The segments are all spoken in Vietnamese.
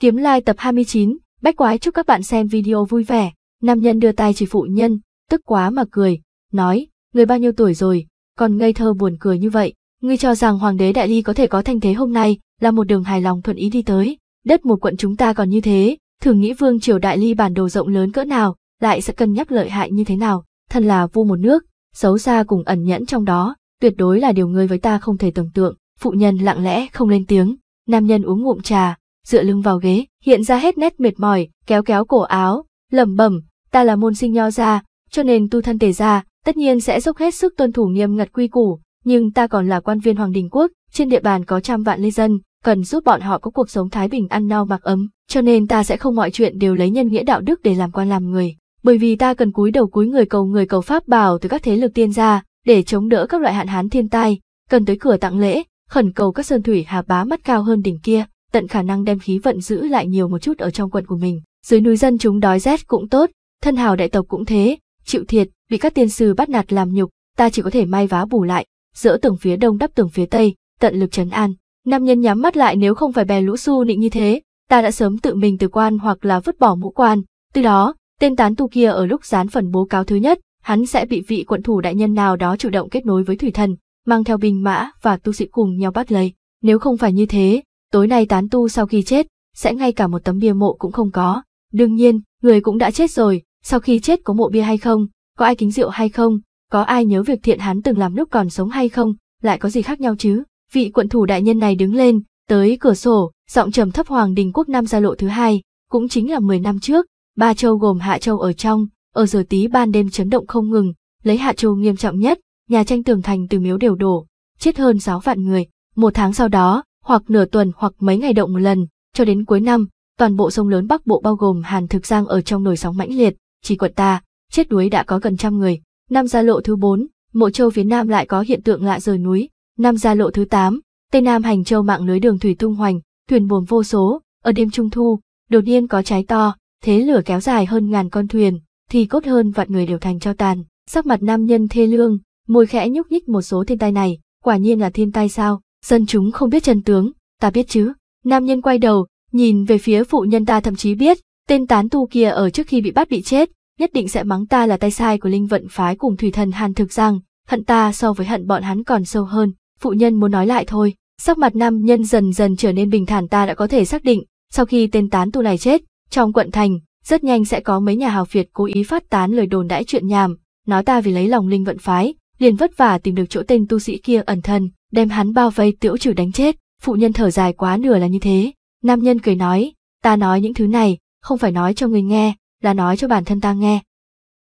Kiếm lai tập 29, bách quái chúc các bạn xem video vui vẻ. Nam nhân đưa tay chỉ phụ nhân, tức quá mà cười, nói, người bao nhiêu tuổi rồi, còn ngây thơ buồn cười như vậy. Ngươi cho rằng hoàng đế đại ly có thể có thành thế hôm nay là một đường hài lòng thuận ý đi tới. Đất một quận chúng ta còn như thế, thường nghĩ vương triều đại ly bản đồ rộng lớn cỡ nào, lại sẽ cân nhắc lợi hại như thế nào. Thân là vua một nước, xấu xa cùng ẩn nhẫn trong đó, tuyệt đối là điều ngươi với ta không thể tưởng tượng. Phụ nhân lặng lẽ không lên tiếng, nam nhân uống ngụm trà, dựa lưng vào ghế, hiện ra hết nét mệt mỏi, kéo kéo cổ áo, lẩm bẩm, ta là môn sinh nho gia, cho nên tu thân tề gia, tất nhiên sẽ dốc hết sức tuân thủ nghiêm ngặt quy củ, nhưng ta còn là quan viên hoàng đình quốc, trên địa bàn có trăm vạn lê dân, cần giúp bọn họ có cuộc sống thái bình ăn no mặc ấm, cho nên ta sẽ không mọi chuyện đều lấy nhân nghĩa đạo đức để làm quan làm người, bởi vì ta cần cúi đầu cúi người cầu người cầu pháp bảo từ các thế lực tiên gia, để chống đỡ các loại hạn hán thiên tai, cần tới cửa tặng lễ, khẩn cầu các sơn thủy hà bá mắt cao hơn đỉnh kia, tận khả năng đem khí vận giữ lại nhiều một chút ở trong quận của mình. Dưới núi dân chúng đói rét cũng tốt, thân hào đại tộc cũng thế, chịu thiệt, bị các tiên sư bắt nạt làm nhục, ta chỉ có thể may vá bù lại, dỡ tường phía đông đắp tường phía tây, tận lực trấn an. Nam nhân nhắm mắt lại nếu không phải bè lũ su nịnh như thế, ta đã sớm tự mình từ quan hoặc là vứt bỏ mũ quan. Từ đó, tên tán tu kia ở lúc dán phần bố cáo thứ nhất, hắn sẽ bị vị quận thủ đại nhân nào đó chủ động kết nối với thủy thần, mang theo binh mã và tu sĩ cùng nhau bắt lấy. Nếu không phải như thế, tối nay tán tu sau khi chết, sẽ ngay cả một tấm bia mộ cũng không có. Đương nhiên, người cũng đã chết rồi, sau khi chết có mộ bia hay không, có ai kính rượu hay không, có ai nhớ việc thiện hắn từng làm lúc còn sống hay không, lại có gì khác nhau chứ. Vị quận thủ đại nhân này đứng lên, tới cửa sổ, giọng trầm thấp Hoàng Đình Quốc Nam gia lộ thứ hai, cũng chính là 10 năm trước, ba châu gồm Hạ Châu ở trong, ở giờ tí ban đêm chấn động không ngừng, lấy Hạ Châu nghiêm trọng nhất, nhà tranh tường thành từ miếu đều đổ, chết hơn 6 vạn người. Một tháng sau đó, hoặc nửa tuần hoặc mấy ngày động một lần, cho đến cuối năm, toàn bộ sông lớn Bắc Bộ bao gồm Hàn Thực Giang ở trong nồi sóng mãnh liệt, chỉ quận ta, chết đuối đã có gần trăm người. Năm gia lộ thứ 4, Mộ Châu phía Nam lại có hiện tượng lạ rời núi. Năm gia lộ thứ 8, Tây Nam hành châu mạng lưới đường thủy tung hoành, thuyền buồm vô số, ở đêm trung thu, đột nhiên có cháy to, thế lửa kéo dài hơn ngàn con thuyền, thì cốt hơn vạn người đều thành cho tàn. Sắc mặt nam nhân thê lương, môi khẽ nhúc nhích một số thiên tai này, quả nhiên là thiên tai sao? dân chúng không biết chân tướng, ta biết chứ. Nam nhân quay đầu, nhìn về phía phụ nhân ta thậm chí biết, tên tán tu kia ở trước khi bị bắt bị chết, nhất định sẽ mắng ta là tay sai của linh vận phái cùng thủy thần hàn thực rằng, hận ta so với hận bọn hắn còn sâu hơn, phụ nhân muốn nói lại thôi. Sắc mặt nam nhân dần dần trở nên bình thản ta đã có thể xác định, sau khi tên tán tu này chết, trong quận thành, rất nhanh sẽ có mấy nhà hào phiệt cố ý phát tán lời đồn đãi chuyện nhảm, nói ta vì lấy lòng linh vận phái, liền vất vả tìm được chỗ tên tu sĩ kia ẩn thân, đem hắn bao vây tiễu trừ đánh chết, phụ nhân thở dài quá nửa là như thế. Nam nhân cười nói, ta nói những thứ này, không phải nói cho người nghe, là nói cho bản thân ta nghe.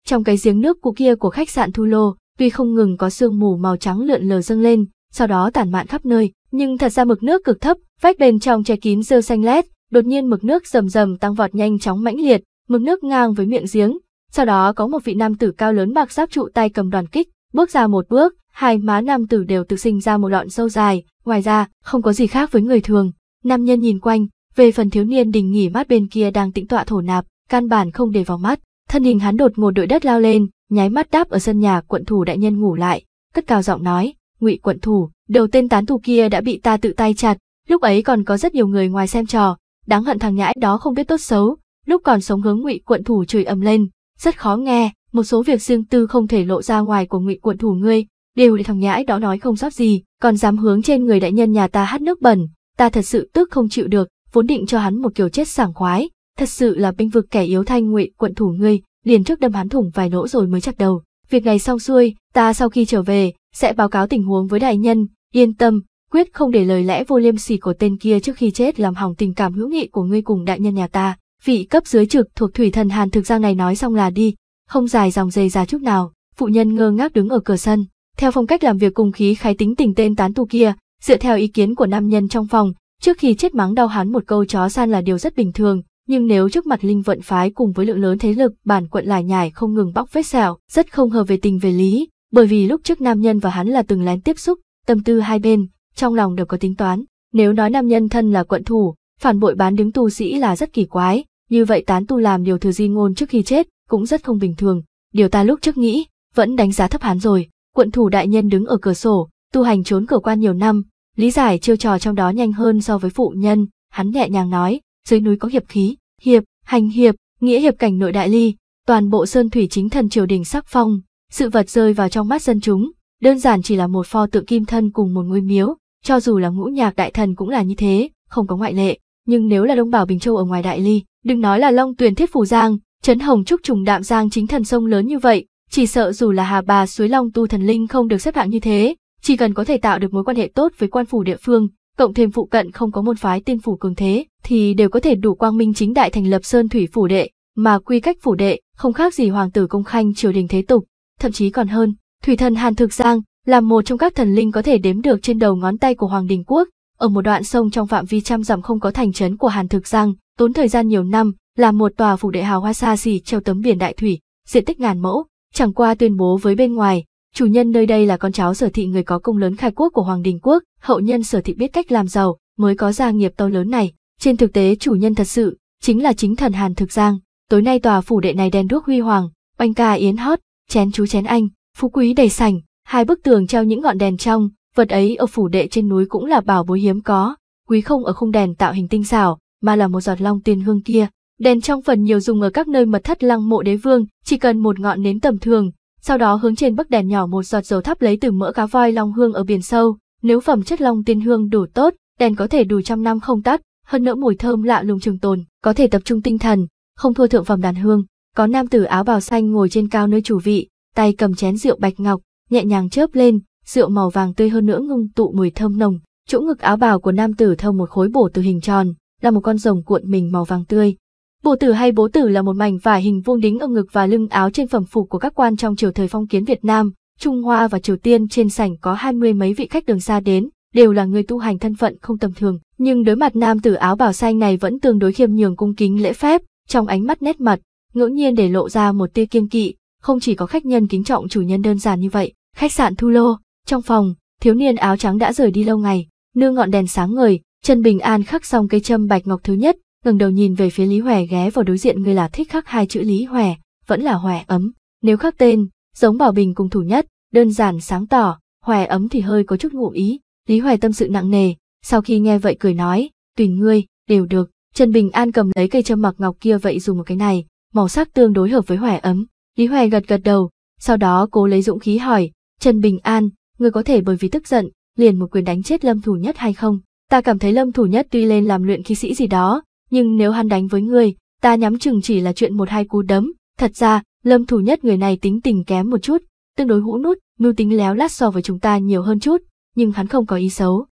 Trong cái giếng nước của kia của khách sạn Thu Lô, tuy không ngừng có sương mù màu trắng lượn lờ dâng lên, sau đó tản mạn khắp nơi, nhưng thật ra mực nước cực thấp, vách bên trong che kín rêu xanh lét, đột nhiên mực nước rầm rầm tăng vọt nhanh chóng mãnh liệt, mực nước ngang với miệng giếng. Sau đó có một vị nam tử cao lớn bạc giáp trụ tay cầm đoàn kích, bước ra một bước, hai má nam tử đều tự sinh ra một lọn sâu dài, ngoài ra, không có gì khác với người thường. Nam nhân nhìn quanh, về phần thiếu niên đình nghỉ mắt bên kia đang tĩnh tọa thổ nạp, căn bản không để vào mắt. Thân hình hắn đột ngột đội đất lao lên, nháy mắt đáp ở sân nhà quận thủ đại nhân ngủ lại, cất cao giọng nói, ngụy quận thủ, đầu tên tán thủ kia đã bị ta tự tay chặt, lúc ấy còn có rất nhiều người ngoài xem trò, đáng hận thằng nhãi đó không biết tốt xấu, lúc còn sống hướng ngụy quận thủ chửi ầm lên, rất khó nghe, một số việc riêng tư không thể lộ ra ngoài của ngụy quận thủ ngươi, đều để thằng nhãi đó nói không sót gì, còn dám hướng trên người đại nhân nhà ta hát nước bẩn, ta thật sự tức không chịu được, vốn định cho hắn một kiểu chết sảng khoái, thật sự là binh vực kẻ yếu thanh ngụy quận thủ ngươi, liền trước đâm hắn thủng vài lỗ rồi mới chặt đầu. Việc này xong xuôi, ta sau khi trở về, sẽ báo cáo tình huống với đại nhân, yên tâm, quyết không để lời lẽ vô liêm sỉ của tên kia trước khi chết làm hỏng tình cảm hữu nghị của ngươi cùng đại nhân nhà ta. Vị cấp dưới trực thuộc thủy thần Hàn thực ra này nói xong là đi, không dài dòng dề ra chút nào, phụ nhân ngơ ngác đứng ở cửa sân, theo phong cách làm việc cùng khí khái tính tình tên tán tu kia, dựa theo ý kiến của nam nhân trong phòng, trước khi chết mắng đau hắn một câu chó san là điều rất bình thường, nhưng nếu trước mặt linh vận phái cùng với lượng lớn thế lực bản quận lải nhải không ngừng bóc vết sẹo, rất không hợp về tình về lý, bởi vì lúc trước nam nhân và hắn là từng lén tiếp xúc, tâm tư hai bên, trong lòng đều có tính toán. Nếu nói nam nhân thân là quận thủ, phản bội bán đứng tu sĩ là rất kỳ quái, như vậy tán tu làm điều thừa di ngôn trước khi chết cũng rất không bình thường. Điều ta lúc trước nghĩ, vẫn đánh giá thấp hắn rồi quận thủ đại nhân đứng ở cửa sổ, tu hành trốn cửa quan nhiều năm, lý giải chiêu trò trong đó nhanh hơn so với phụ nhân, hắn nhẹ nhàng nói, dưới núi có hiệp khí, hiệp, hành hiệp, nghĩa hiệp cảnh nội đại ly, toàn bộ sơn thủy chính thần triều đình sắc phong, sự vật rơi vào trong mắt dân chúng, đơn giản chỉ là một pho tượng kim thân cùng một ngôi miếu, cho dù là ngũ nhạc đại thần cũng là như thế, không có ngoại lệ, nhưng nếu là Đông Bảo Bình Châu ở ngoài đại ly, đừng nói là Long Tuyền Thiết Phủ Giang, Trấn Hồng Trúc Trùng Đạm Giang chính thần sông lớn như vậy, chỉ sợ dù là Hà Bà Suối Long tu thần linh không được xếp hạng như thế, chỉ cần có thể tạo được mối quan hệ tốt với quan phủ địa phương, cộng thêm phụ cận không có môn phái tiên phủ cường thế, thì đều có thể đủ quang minh chính đại thành lập sơn thủy phủ đệ, mà quy cách phủ đệ không khác gì hoàng tử công khanh triều đình thế tục, thậm chí còn hơn, thủy thần Hàn Thực Giang là một trong các thần linh có thể đếm được trên đầu ngón tay của hoàng đình quốc, ở một đoạn sông trong phạm vi trăm dặm không có thành trấn của Hàn Thực Giang, tốn thời gian nhiều năm, là một tòa phủ đệ hào hoa xa xỉ treo tấm biển đại thủy, diện tích ngàn mẫu, chẳng qua tuyên bố với bên ngoài, chủ nhân nơi đây là con cháu sở thị người có công lớn khai quốc của Hoàng Đình Quốc, hậu nhân sở thị biết cách làm giàu, mới có gia nghiệp to lớn này. Trên thực tế chủ nhân thật sự, chính là chính thần Hàn Thực Giang, tối nay tòa phủ đệ này đèn đuốc huy hoàng, oanh ca yến hót, chén chú chén anh, phú quý đầy sành, hai bức tường treo những ngọn đèn trong, vật ấy ở phủ đệ trên núi cũng là bảo bối hiếm có, quý không ở khung đèn tạo hình tinh xảo, mà là một giọt long tiên hương kia, Đèn trong phần nhiều dùng ở các nơi mật thất lăng mộ đế vương, chỉ cần một ngọn nến tầm thường, sau đó hướng trên bức đèn nhỏ một giọt dầu thắp lấy từ mỡ cá voi long hương ở biển sâu, nếu phẩm chất long tiên hương đủ tốt, đèn có thể đủ trăm năm không tắt, hơn nữa mùi thơm lạ lùng trường tồn, có thể tập trung tinh thần, không thua thượng phẩm đàn hương. Có nam tử áo bào xanh ngồi trên cao nơi chủ vị, tay cầm chén rượu bạch ngọc, nhẹ nhàng chớp lên, rượu màu vàng tươi hơn nữa ngưng tụ mùi thơm nồng. Chỗ ngực áo bào của nam tử thơm một khối bổ từ hình tròn, là một con rồng cuộn mình màu vàng tươi, Bộ tử hay bố tử là một mảnh vải hình vuông đính ở ngực và lưng áo trên phẩm phục của các quan trong triều thời phong kiến Việt Nam, Trung Hoa và Triều Tiên trên sảnh có hai mươi mấy vị khách đường xa đến, đều là người tu hành thân phận không tầm thường, nhưng đối mặt nam tử áo bào xanh này vẫn tương đối khiêm nhường cung kính lễ phép, trong ánh mắt nét mặt, ngẫu nhiên để lộ ra một tia kiêng kỵ, không chỉ có khách nhân kính trọng chủ nhân đơn giản như vậy, khách sạn Thu Lô, trong phòng, thiếu niên áo trắng đã rời đi lâu ngày, nương ngọn đèn sáng ngời, chân bình an khắc xong cây châm bạch ngọc thứ nhất, ngẩng đầu nhìn về phía Lý Hòe ghé vào đối diện người là thích khắc hai chữ Lý Hòe, vẫn là Hòe ấm. Nếu khắc tên, giống Bảo Bình cùng thủ nhất, đơn giản sáng tỏ, Hòe ấm thì hơi có chút ngụ ý. Lý Hòe tâm sự nặng nề, sau khi nghe vậy cười nói, tùy ngươi, đều được. Trần Bình An cầm lấy cây châm mặc ngọc kia vậy dùng một cái này, màu sắc tương đối hợp với Hòe ấm. Lý Hòe gật gật đầu, sau đó cố lấy dũng khí hỏi, Trần Bình An, ngươi có thể bởi vì tức giận, liền một quyền đánh chết Lâm Thủ Nhất hay không? Ta cảm thấy Lâm Thủ Nhất tuy lên làm luyện khí sĩ gì đó, nhưng nếu hắn đánh với người, ta nhắm chừng chỉ là chuyện một hai cú đấm, thật ra, lâm thủ nhất người này tính tình kém một chút, tương đối hũ nút, mưu tính léo lát so với chúng ta nhiều hơn chút, nhưng hắn không có ý xấu.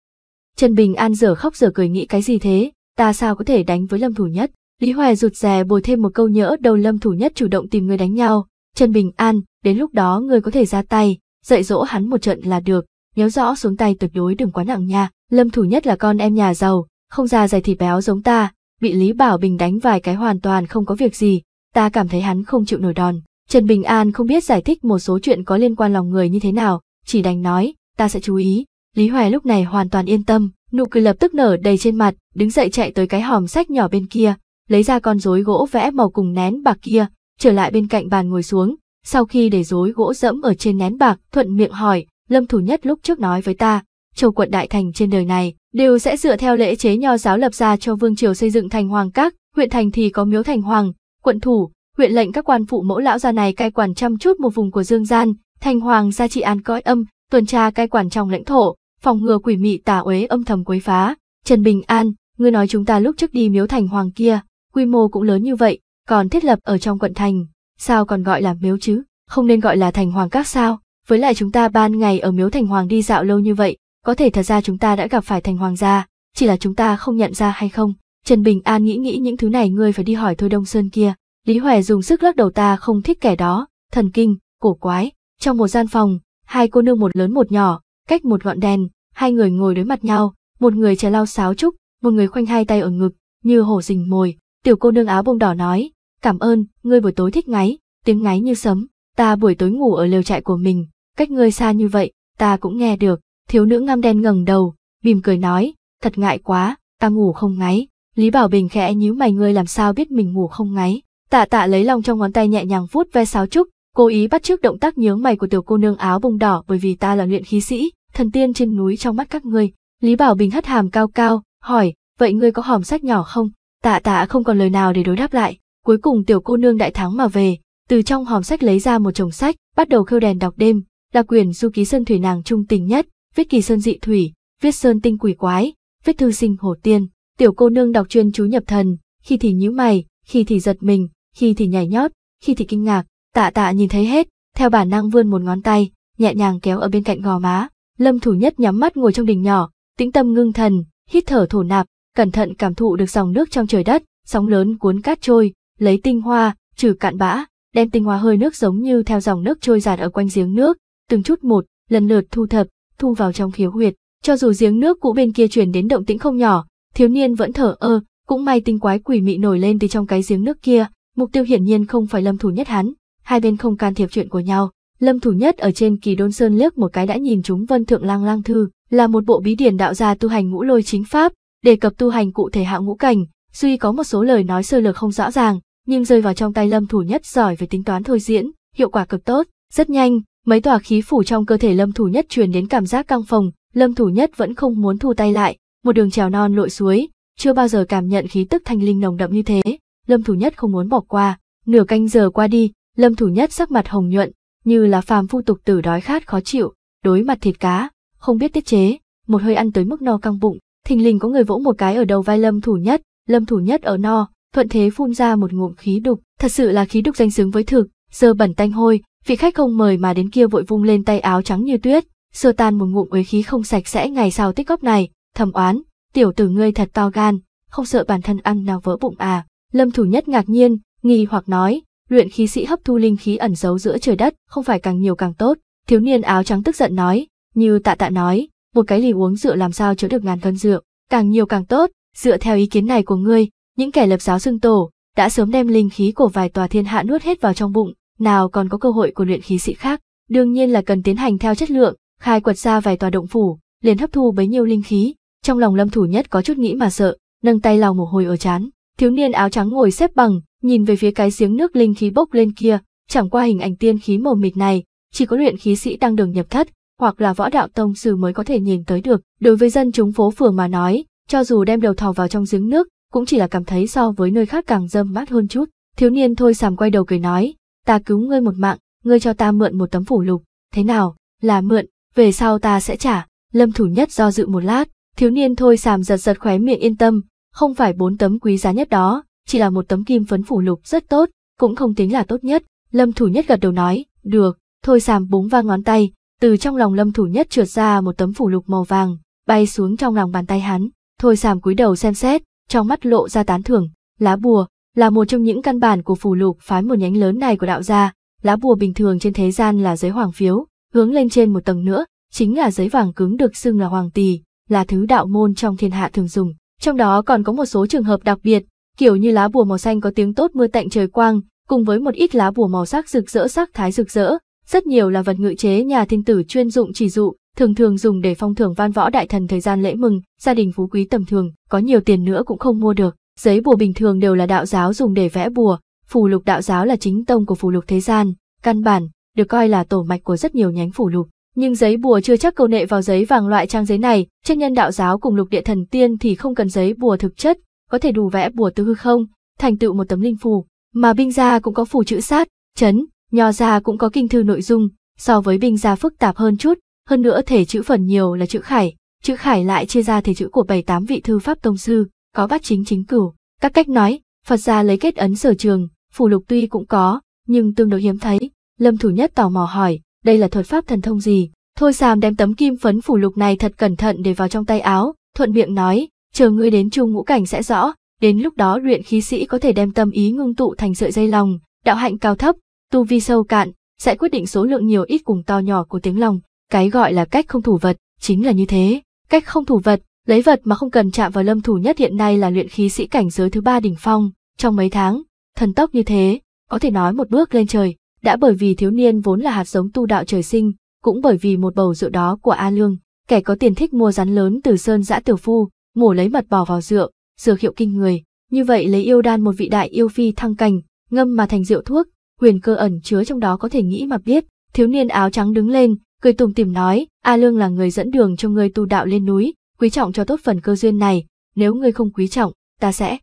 Trần Bình An dở khóc dở cười nghĩ cái gì thế, ta sao có thể đánh với lâm thủ nhất. Lý Hoài rụt rè bồi thêm một câu nhỡ đầu lâm thủ nhất chủ động tìm người đánh nhau, Trần Bình An, đến lúc đó người có thể ra tay, dạy dỗ hắn một trận là được, nhớ rõ xuống tay tuyệt đối đừng quá nặng nha, lâm thủ nhất là con em nhà giàu, không ra dày thịt béo giống ta, bị Lý Bảo Bình đánh vài cái hoàn toàn không có việc gì, ta cảm thấy hắn không chịu nổi đòn. Trần Bình An không biết giải thích một số chuyện có liên quan lòng người như thế nào, chỉ đành nói, ta sẽ chú ý. Lý Hoài lúc này hoàn toàn yên tâm, nụ cười lập tức nở đầy trên mặt, đứng dậy chạy tới cái hòm sách nhỏ bên kia, lấy ra con rối gỗ vẽ màu cùng nén bạc kia, trở lại bên cạnh bàn ngồi xuống, sau khi để rối gỗ dẫm ở trên nén bạc, thuận miệng hỏi, Lâm Thủ Nhất lúc trước nói với ta, châu quận đại thành trên đời này, đều sẽ dựa theo lễ chế nho giáo lập ra cho vương triều xây dựng thành hoàng các, huyện thành thì có miếu thành hoàng, quận thủ, huyện lệnh các quan phụ mẫu lão gia này cai quản chăm chút một vùng của dương gian, thành hoàng gia trị an cõi âm, tuần tra cai quản trong lãnh thổ, phòng ngừa quỷ mị tà uế âm thầm quấy phá. Trần Bình An, ngươi nói chúng ta lúc trước đi miếu thành hoàng kia, quy mô cũng lớn như vậy, còn thiết lập ở trong quận thành, sao còn gọi là miếu chứ, không nên gọi là thành hoàng các sao, với lại chúng ta ban ngày ở miếu thành hoàng đi dạo lâu như vậy, có thể thật ra chúng ta đã gặp phải thành hoàng gia, chỉ là chúng ta không nhận ra hay không. Trần Bình An nghĩ nghĩ những thứ này ngươi phải đi hỏi thôi Đông Sơn kia. Lý Hoài dùng sức lắc đầu ta không thích kẻ đó, thần kinh, cổ quái. Trong một gian phòng, hai cô nương một lớn một nhỏ, cách một ngọn đèn, hai người ngồi đối mặt nhau, một người trẻ lao sáo trúc, một người khoanh hai tay ở ngực, như hổ rình mồi. Tiểu cô nương áo bông đỏ nói, cảm ơn, ngươi buổi tối thích ngáy, tiếng ngáy như sấm, ta buổi tối ngủ ở lều trại của mình, cách ngươi xa như vậy, ta cũng nghe được, Thiếu nữ ngăm đen ngẩng đầu, mỉm cười nói, thật ngại quá, ta ngủ không ngáy. Lý Bảo Bình khẽ nhíu mày ngươi làm sao biết mình ngủ không ngáy. Tạ tạ lấy lòng trong ngón tay nhẹ nhàng vuốt ve sáo trúc, cố ý bắt chước động tác nhướng mày của tiểu cô nương áo bông đỏ bởi vì ta là luyện khí sĩ, thần tiên trên núi trong mắt các ngươi. Lý Bảo Bình hất hàm cao cao, hỏi, vậy ngươi có hòm sách nhỏ không? Tạ tạ không còn lời nào để đối đáp lại, cuối cùng tiểu cô nương đại thắng mà về, từ trong hòm sách lấy ra một chồng sách, bắt đầu khêu đèn đọc đêm, là quyển du ký sơn thủy nàng trung tình nhất, viết kỳ sơn dị thủy, viết sơn tinh quỷ quái, viết thư sinh hổ tiên. Tiểu cô nương đọc chuyên chú nhập thần, khi thì nhíu mày, khi thì giật mình, khi thì nhảy nhót, khi thì kinh ngạc, tạ tạ nhìn thấy hết, theo bản năng vươn một ngón tay, nhẹ nhàng kéo ở bên cạnh gò má. Lâm Thủ Nhất nhắm mắt ngồi trong đình nhỏ, tĩnh tâm ngưng thần, hít thở thổ nạp, cẩn thận cảm thụ được dòng nước trong trời đất, sóng lớn cuốn cát trôi, lấy tinh hoa, trừ cạn bã, đem tinh hoa hơi nước giống như theo dòng nước trôi dạt ở quanh giếng nước, từng chút một, lần lượt thu thập, thu vào trong khiếu huyệt. Cho dù giếng nước cũ bên kia truyền đến động tĩnh không nhỏ, thiếu niên vẫn thở ơ, cũng may tinh quái quỷ mị nổi lên từ trong cái giếng nước kia, mục tiêu hiển nhiên không phải Lâm Thủ Nhất hắn, hai bên không can thiệp chuyện của nhau. Lâm Thủ Nhất ở trên Kỳ Đôn Sơn liếc một cái đã nhìn chúng Vân Thượng Lang Lang thư, là một bộ bí điển đạo gia tu hành ngũ lôi chính pháp, đề cập tu hành cụ thể hạ ngũ cảnh, duy có một số lời nói sơ lược không rõ ràng, nhưng rơi vào trong tay Lâm Thủ Nhất giỏi về tính toán thôi diễn, hiệu quả cực tốt. Rất nhanh, mấy tòa khí phủ trong cơ thể lâm thủ nhất truyền đến cảm giác căng phòng, lâm thủ nhất vẫn không muốn thu tay lại, một đường trèo non lội suối, chưa bao giờ cảm nhận khí tức thanh linh nồng đậm như thế, lâm thủ nhất không muốn bỏ qua, nửa canh giờ qua đi, lâm thủ nhất sắc mặt hồng nhuận, như là phàm phu tục tử đói khát khó chịu, đối mặt thịt cá, không biết tiết chế, một hơi ăn tới mức no căng bụng, thình lình có người vỗ một cái ở đầu vai lâm thủ nhất, lâm thủ nhất ở no, thuận thế phun ra một ngụm khí đục, thật sự là khí đục danh xứng với thực, giờ bẩn tanh hôi, vị khách không mời mà đến kia vội vung lên tay áo trắng như tuyết sơ tan một ngụm uế khí không sạch sẽ ngày sau tích góp này thầm oán tiểu tử ngươi thật to gan không sợ bản thân ăn nào vỡ bụng à lâm thủ nhất ngạc nhiên nghi hoặc nói luyện khí sĩ hấp thu linh khí ẩn giấu giữa trời đất không phải càng nhiều càng tốt thiếu niên áo trắng tức giận nói như tạ tạ nói một cái lì uống rượu làm sao chứa được ngàn cân rượu càng nhiều càng tốt dựa theo ý kiến này của ngươi những kẻ lập giáo xưng tổ đã sớm đem linh khí của vài tòa thiên hạ nuốt hết vào trong bụng nào còn có cơ hội của luyện khí sĩ khác, đương nhiên là cần tiến hành theo chất lượng, khai quật ra vài tòa động phủ, liền hấp thu bấy nhiêu linh khí, trong lòng Lâm Thủ Nhất có chút nghĩ mà sợ, nâng tay lau mồ hôi ở chán. Thiếu niên áo trắng ngồi xếp bằng, nhìn về phía cái giếng nước linh khí bốc lên kia, chẳng qua hình ảnh tiên khí mờ mịt này, chỉ có luyện khí sĩ đang đường nhập thất, hoặc là võ đạo tông sư mới có thể nhìn tới được. Đối với dân chúng phố phường mà nói, cho dù đem đầu thò vào trong giếng nước, cũng chỉ là cảm thấy so với nơi khác càng dâm mát hơn chút. Thiếu niên thôi sàm quay đầu cười nói, ta cứu ngươi một mạng, ngươi cho ta mượn một tấm phủ lục, thế nào, là mượn, về sau ta sẽ trả, lâm thủ nhất do dự một lát, thiếu niên thôi sàm giật giật khóe miệng yên tâm, không phải bốn tấm quý giá nhất đó, chỉ là một tấm kim phấn phủ lục rất tốt, cũng không tính là tốt nhất, lâm thủ nhất gật đầu nói, được, thôi sàm búng va ngón tay, từ trong lòng lâm thủ nhất trượt ra một tấm phủ lục màu vàng, bay xuống trong lòng bàn tay hắn, thôi sàm cúi đầu xem xét, trong mắt lộ ra tán thưởng, lá bùa, là một trong những căn bản của phù lục phái một nhánh lớn này của đạo gia, lá bùa bình thường trên thế gian là giấy hoàng phiếu, hướng lên trên một tầng nữa, chính là giấy vàng cứng được xưng là hoàng tỳ, là thứ đạo môn trong thiên hạ thường dùng. Trong đó còn có một số trường hợp đặc biệt, kiểu như lá bùa màu xanh có tiếng tốt mưa tạnh trời quang, cùng với một ít lá bùa màu sắc rực rỡ sắc thái rực rỡ, rất nhiều là vật ngự chế nhà thiên tử chuyên dụng chỉ dụ, thường thường dùng để phong thưởng văn võ đại thần thời gian lễ mừng, gia đình phú quý tầm thường, có nhiều tiền nữa cũng không mua được. Giấy bùa bình thường đều là đạo giáo dùng để vẽ bùa, phù lục đạo giáo là chính tông của phù lục thế gian, căn bản, được coi là tổ mạch của rất nhiều nhánh phù lục. Nhưng giấy bùa chưa chắc cầu nệ vào giấy vàng loại trang giấy này, chân nhân đạo giáo cùng lục địa thần tiên thì không cần giấy bùa thực chất, có thể đủ vẽ bùa từ hư không, thành tựu một tấm linh phù. Mà binh gia cũng có phù chữ sát, chấn, nho gia cũng có kinh thư nội dung, so với binh gia phức tạp hơn chút, hơn nữa thể chữ phần nhiều là chữ khải, chữ khải lại chia ra thể chữ của bảy tám vị thư pháp tông sư có bát chính chính cửu. Các cách nói, Phật gia lấy kết ấn sở trường, phù lục tuy cũng có, nhưng tương đối hiếm thấy. Lâm Thủ Nhất tò mò hỏi, đây là thuật pháp thần thông gì? Thôi Sàm đem tấm kim phấn phù lục này thật cẩn thận để vào trong tay áo, thuận miệng nói, chờ ngươi đến trung ngũ cảnh sẽ rõ, đến lúc đó luyện khí sĩ có thể đem tâm ý ngưng tụ thành sợi dây lòng, đạo hạnh cao thấp, tu vi sâu cạn, sẽ quyết định số lượng nhiều ít cùng to nhỏ của tiếng lòng, cái gọi là cách không thủ vật, chính là như thế, cách không thủ vật, Lấy vật mà không cần chạm vào lâm thủ nhất hiện nay là luyện khí sĩ cảnh giới thứ ba đỉnh phong, trong mấy tháng, thần tốc như thế, có thể nói một bước lên trời, đã bởi vì thiếu niên vốn là hạt giống tu đạo trời sinh, cũng bởi vì một bầu rượu đó của A Lương, kẻ có tiền thích mua rắn lớn từ sơn dã tiểu phu, mổ lấy mật bò vào rượu, dược hiệu kinh người, như vậy lấy yêu đan một vị đại yêu phi thăng cành, ngâm mà thành rượu thuốc, huyền cơ ẩn chứa trong đó có thể nghĩ mà biết, thiếu niên áo trắng đứng lên, cười tùng tìm nói, A Lương là người dẫn đường cho người tu đạo lên núi, quý trọng cho tốt phần cơ duyên này, nếu ngươi không quý trọng, ta sẽ.